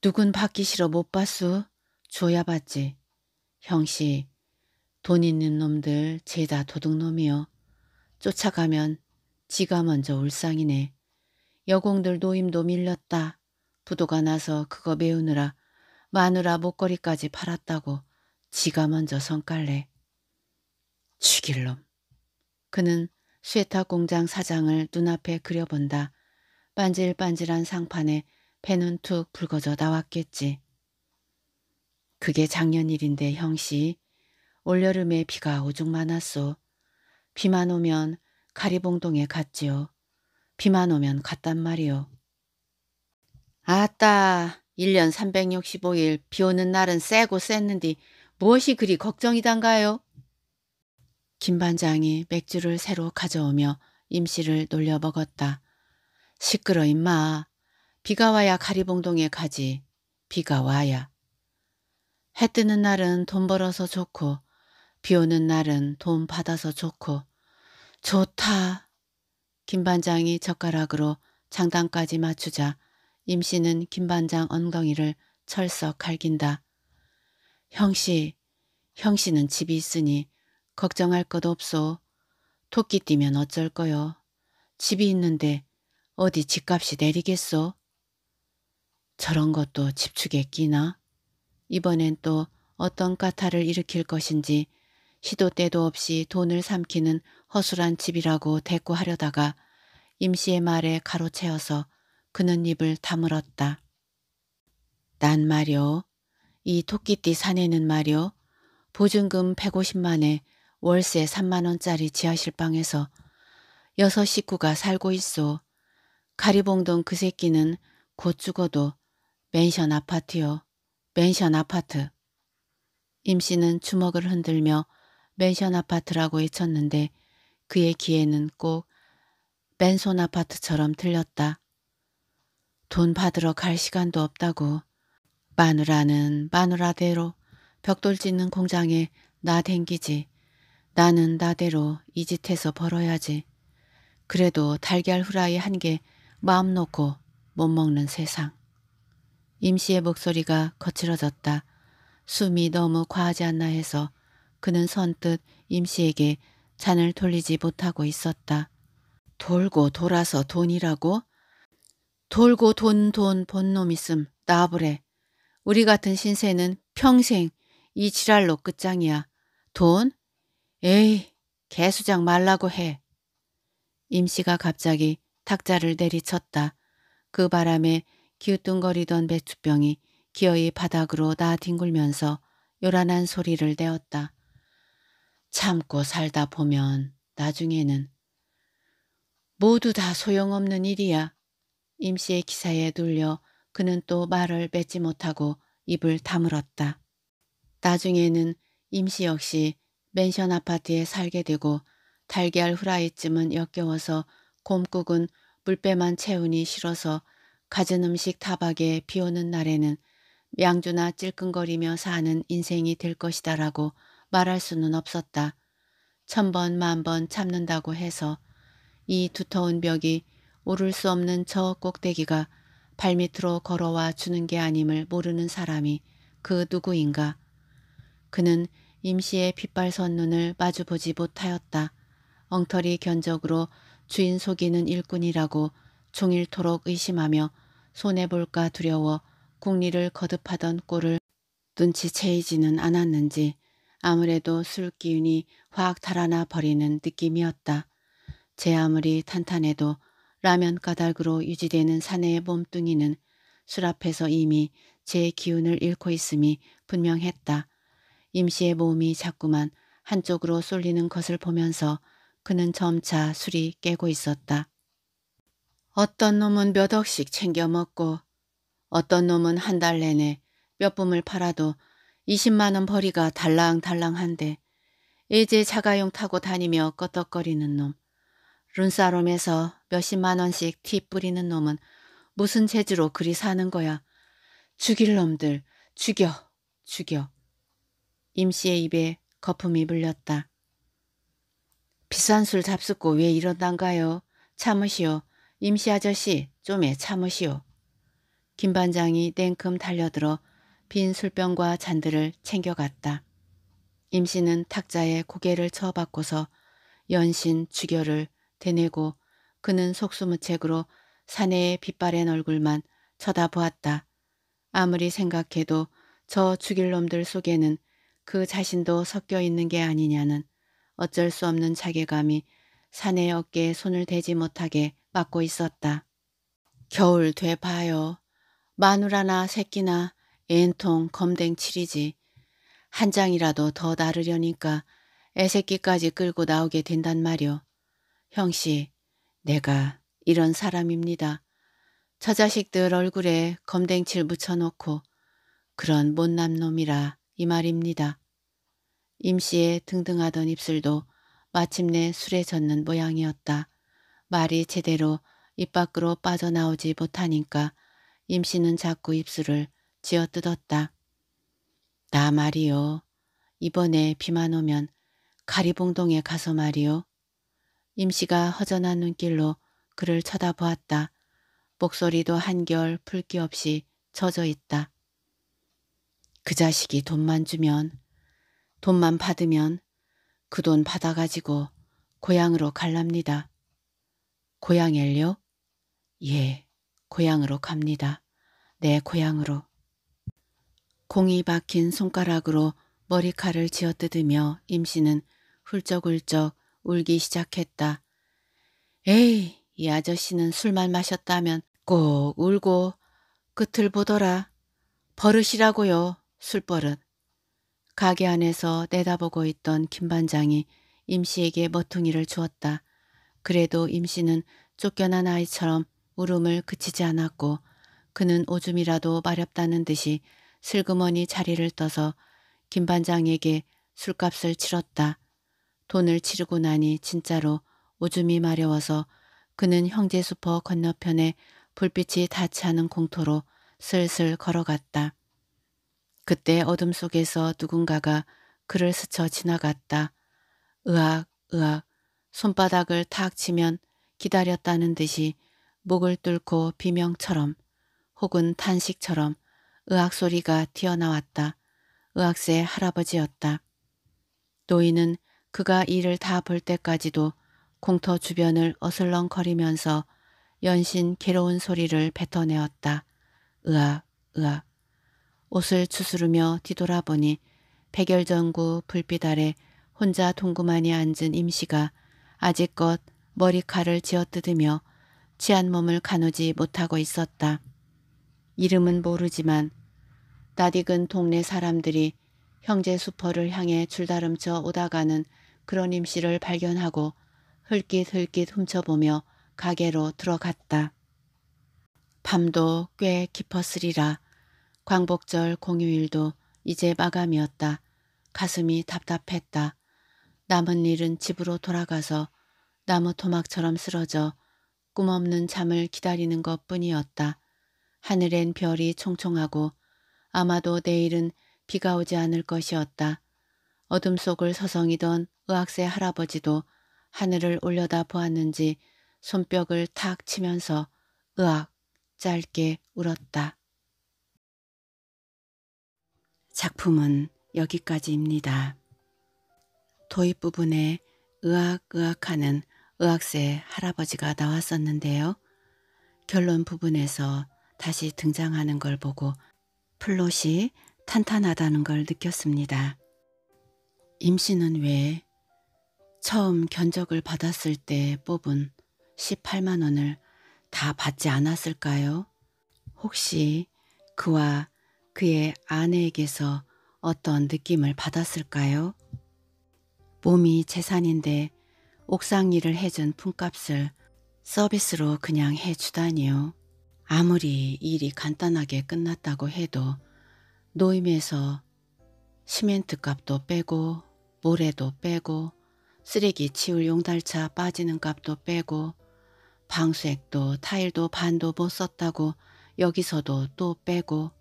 누군 받기 싫어 못 봤수? 줘야 봤지 형씨, 돈 있는 놈들 죄다 도둑놈이요. 쫓아가면 지가 먼저 울상이네. 여공들 노임도 밀렸다. 부도가 나서 그거 메우느라 마누라 목걸이까지 팔았다고 지가 먼저 성깔래. 죽일 놈. 그는 쇠타 공장 사장을 눈앞에 그려본다. 반질반질한 상판에 배는 툭 붉어져 나왔겠지. 그게 작년 일인데 형씨. 올여름에 비가 오죽 많았소. 비만 오면 가리봉동에 갔지요. 비만 오면 갔단 말이오. 아따 1년 365일 비오는 날은 쎄고 쎘는디 무엇이 그리 걱정이단가요? 김 반장이 맥주를 새로 가져오며 임씨를 놀려 먹었다. 시끄러 임마. 비가 와야 가리봉동에 가지. 비가 와야. 해 뜨는 날은 돈 벌어서 좋고 비 오는 날은 돈 받아서 좋고 좋다. 김 반장이 젓가락으로 장단까지 맞추자 임씨는 김반장 엉덩이를 철썩 갈긴다. 형씨, 형씨는 집이 있으니 걱정할 것 없소. 토끼 뛰면 어쩔 거요. 집이 있는데 어디 집값이 내리겠소? 저런 것도 집축에 끼나? 이번엔 또 어떤 까탈을 일으킬 것인지 시도 때도 없이 돈을 삼키는 허술한 집이라고 대꾸하려다가 임씨의 말에 가로채어서 그는 입을 다물었다. 난 말여 이 토끼띠 사내는 말여 보증금 150만에 월세 3만원짜리 지하실방에서 여섯 식구가 살고 있어. 가리봉동 그 새끼는 곧 죽어도 맨션 아파트요. 맨션 아파트. 임씨는 주먹을 흔들며 맨션 아파트라고 외쳤는데 그의 귀에는 꼭 맨손 아파트처럼 들렸다. 돈 받으러 갈 시간도 없다고 마누라는 마누라대로 벽돌 짓는 공장에 나 댕기지 나는 나대로 이 짓해서 벌어야지 그래도 달걀 후라이 한 개 마음 놓고 못 먹는 세상 임씨의 목소리가 거칠어졌다. 숨이 너무 과하지 않나 해서 그는 선뜻 임씨에게 잔을 돌리지 못하고 있었다. 돌고 돌아서 돈이라고? 돌고 돈 돈 본 놈 있음 나부래. 우리 같은 신세는 평생 이 지랄로 끝장이야. 돈? 에이 개수작 말라고 해. 임씨가 갑자기 탁자를 내리쳤다. 그 바람에 기우뚱거리던 배추병이 기어이 바닥으로 나뒹굴면서 요란한 소리를 내었다. 참고 살다 보면 나중에는 모두 다 소용없는 일이야. 임씨의 기사에 눌려 그는 또 말을 뱉지 못하고 입을 다물었다. 나중에는 임씨 역시 맨션 아파트에 살게 되고 달걀 후라이쯤은 역겨워서 곰국은 물배만 채우니 싫어서 가진 음식 타박에 비오는 날에는 양주나 찔끔거리며 사는 인생이 될 것이다라고 말할 수는 없었다. 천 번 만 번 참는다고 해서 이 두터운 벽이 오를 수 없는 저 꼭대기가 발밑으로 걸어와 주는 게 아님을 모르는 사람이 그 누구인가. 그는 임시의 빛발선 눈을 마주보지 못하였다. 엉터리 견적으로 주인 속이는 일꾼이라고 종일토록 의심하며 손해볼까 두려워 국리를 거듭하던 꼴을 눈치채이지는 않았는지 아무래도 술 기운이 확 달아나 버리는 느낌이었다. 제 아무리 탄탄해도 라면 까닭으로 유지되는 사내의 몸뚱이는 술 앞에서 이미 제 기운을 잃고 있음이 분명했다. 임시의 몸이 자꾸만 한쪽으로 쏠리는 것을 보면서 그는 점차 술이 깨고 있었다. 어떤 놈은 몇 억씩 챙겨 먹고 어떤 놈은 한 달 내내 몇 붐을 팔아도 20만원 벌이가 달랑달랑한데 이제 자가용 타고 다니며 껐덕거리는 놈. 룬사롬에서 몇십만 원씩 티 뿌리는 놈은 무슨 재주로 그리 사는 거야. 죽일 놈들 죽여 죽여. 임씨의 입에 거품이 물렸다. 비싼 술 잡숫고 왜 이런단가요? 참으시오. 임씨 아저씨 좀에 참으시오. 김 반장이 땡큼 달려들어 빈 술병과 잔들을 챙겨갔다. 임씨는 탁자에 고개를 쳐박고서 연신 죽여를 되뇌고 그는 속수무책으로 사내의 빛바랜 얼굴만 쳐다보았다. 아무리 생각해도 저 죽일 놈들 속에는 그 자신도 섞여 있는 게 아니냐는 어쩔 수 없는 자괴감이 사내의 어깨에 손을 대지 못하게 막고 있었다. 겨울 돼봐요. 마누라나 새끼나 앤통 검댕칠이지. 한 장이라도 더 나르려니까 애새끼까지 끌고 나오게 된단 말이오. 형씨, 내가 이런 사람입니다. 처자식들 얼굴에 검댕칠 붙여놓고 그런 못난 놈이라 이 말입니다. 임씨의 등등하던 입술도 마침내 술에 젖는 모양이었다. 말이 제대로 입 밖으로 빠져나오지 못하니까 임씨는 자꾸 입술을 지어뜯었다. 나 말이요. 이번에 비만 오면 가리봉동에 가서 말이요. 임씨가 허전한 눈길로 그를 쳐다보았다. 목소리도 한결 풀기 없이 젖어 있다. 그 자식이 돈만 주면 돈만 받으면 그 돈 받아가지고 고향으로 갈랍니다. 고향엘요? 예, 고향으로 갑니다. 내 고향으로. 공이 박힌 손가락으로 머리칼을 쥐어뜯으며 임씨는 훌쩍훌쩍 울기 시작했다. 에이 이 아저씨는 술만 마셨다면 꼭 울고 끝을 보더라. 버릇이라고요 술버릇. 가게 안에서 내다보고 있던 김반장이 임씨에게 머퉁이를 주었다. 그래도 임씨는 쫓겨난 아이처럼 울음을 그치지 않았고 그는 오줌이라도 마렵다는 듯이 슬그머니 자리를 떠서 김 반장에게 술값을 치렀다. 돈을 치르고 나니 진짜로 오줌이 마려워서 그는 형제 수퍼 건너편에 불빛이 닿지 않은 공터로 슬슬 걸어갔다. 그때 어둠 속에서 누군가가 그를 스쳐 지나갔다. 으악 으악 손바닥을 탁 치면 기다렸다는 듯이 목을 뚫고 비명처럼 혹은 탄식처럼 으악 소리가 튀어나왔다. 의악새 할아버지였다. 노인은 그가 이를 다볼 때까지도 공터 주변을 어슬렁거리면서 연신 괴로운 소리를 뱉어내었다. 으아으아 옷을 추스르며 뒤돌아보니 백열전구 불빛 아래 혼자 동구만이 앉은 임씨가 아직껏 머리칼을 지어뜯으며 취한 몸을 가누지 못하고 있었다. 이름은 모르지만 낯익은 동네 사람들이 형제 수퍼를 향해 줄다름쳐 오다가는 그런 임씨를 발견하고 흘깃흘깃 훔쳐보며 가게로 들어갔다. 밤도 꽤 깊었으리라. 광복절 공휴일도 이제 마감이었다. 가슴이 답답했다. 남은 일은 집으로 돌아가서 나무 토막처럼 쓰러져 꿈없는 잠을 기다리는 것뿐이었다. 하늘엔 별이 총총하고 아마도 내일은 비가 오지 않을 것이었다. 어둠 속을 서성이던 의학세 할아버지도 하늘을 올려다 보았는지 손뼉을 탁 치면서 으악 짧게 울었다. 작품은 여기까지입니다. 도입 부분에 으악으악하는 의학세 할아버지가 나왔었는데요. 결론 부분에서 다시 등장하는 걸 보고 플롯이 탄탄하다는 걸 느꼈습니다. 임신은왜 처음 견적을 받았을 때 뽑은 18만 원을 다 받지 않았을까요? 혹시 그와 그의 아내에게서 어떤 느낌을 받았을까요? 몸이 재산인데 옥상 일을 해준 품값을 서비스로 그냥 해주다니요. 아무리 일이 간단하게 끝났다고 해도 노임에서 시멘트 값도 빼고 모래도 빼고 쓰레기 치울 용달차 빠지는 값도 빼고 방수액도 타일도 반도 못 썼다고 여기서도 또 빼고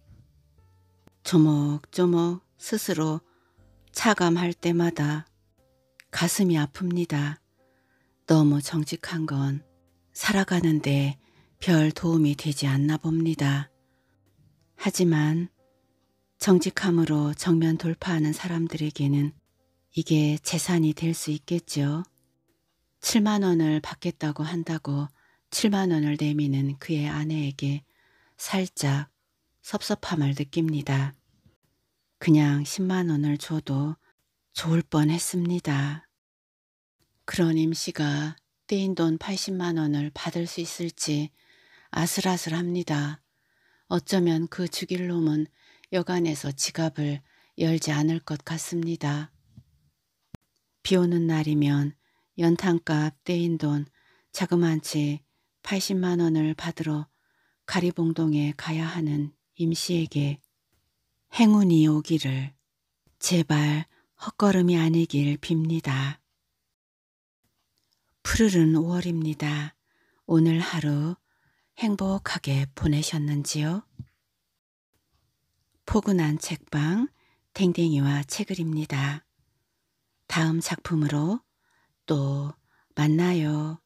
조목조목 스스로 차감할 때마다 가슴이 아픕니다. 너무 정직한 건 살아가는데 별 도움이 되지 않나 봅니다. 하지만 정직함으로 정면 돌파하는 사람들에게는 이게 재산이 될 수 있겠죠. 7만 원을 받겠다고 한다고 7만 원을 내미는 그의 아내에게 살짝 섭섭함을 느낍니다. 그냥 10만 원을 줘도 좋을 뻔했습니다. 그런 임씨가 떼인 돈 80만 원을 받을 수 있을지 아슬아슬합니다. 어쩌면 그 죽일 놈은 여간에서 지갑을 열지 않을 것 같습니다. 비 오는 날이면 연탄값 떼인 돈 자그만치 80만 원을 받으러 가리봉동에 가야 하는 임씨에게 행운이 오기를 제발 헛걸음이 아니길 빕니다. 푸르른 5월입니다. 오늘 하루 행복하게 보내셨는지요? 포근한 책방 댕댕이와 책을입니다. 다음 작품으로 또 만나요.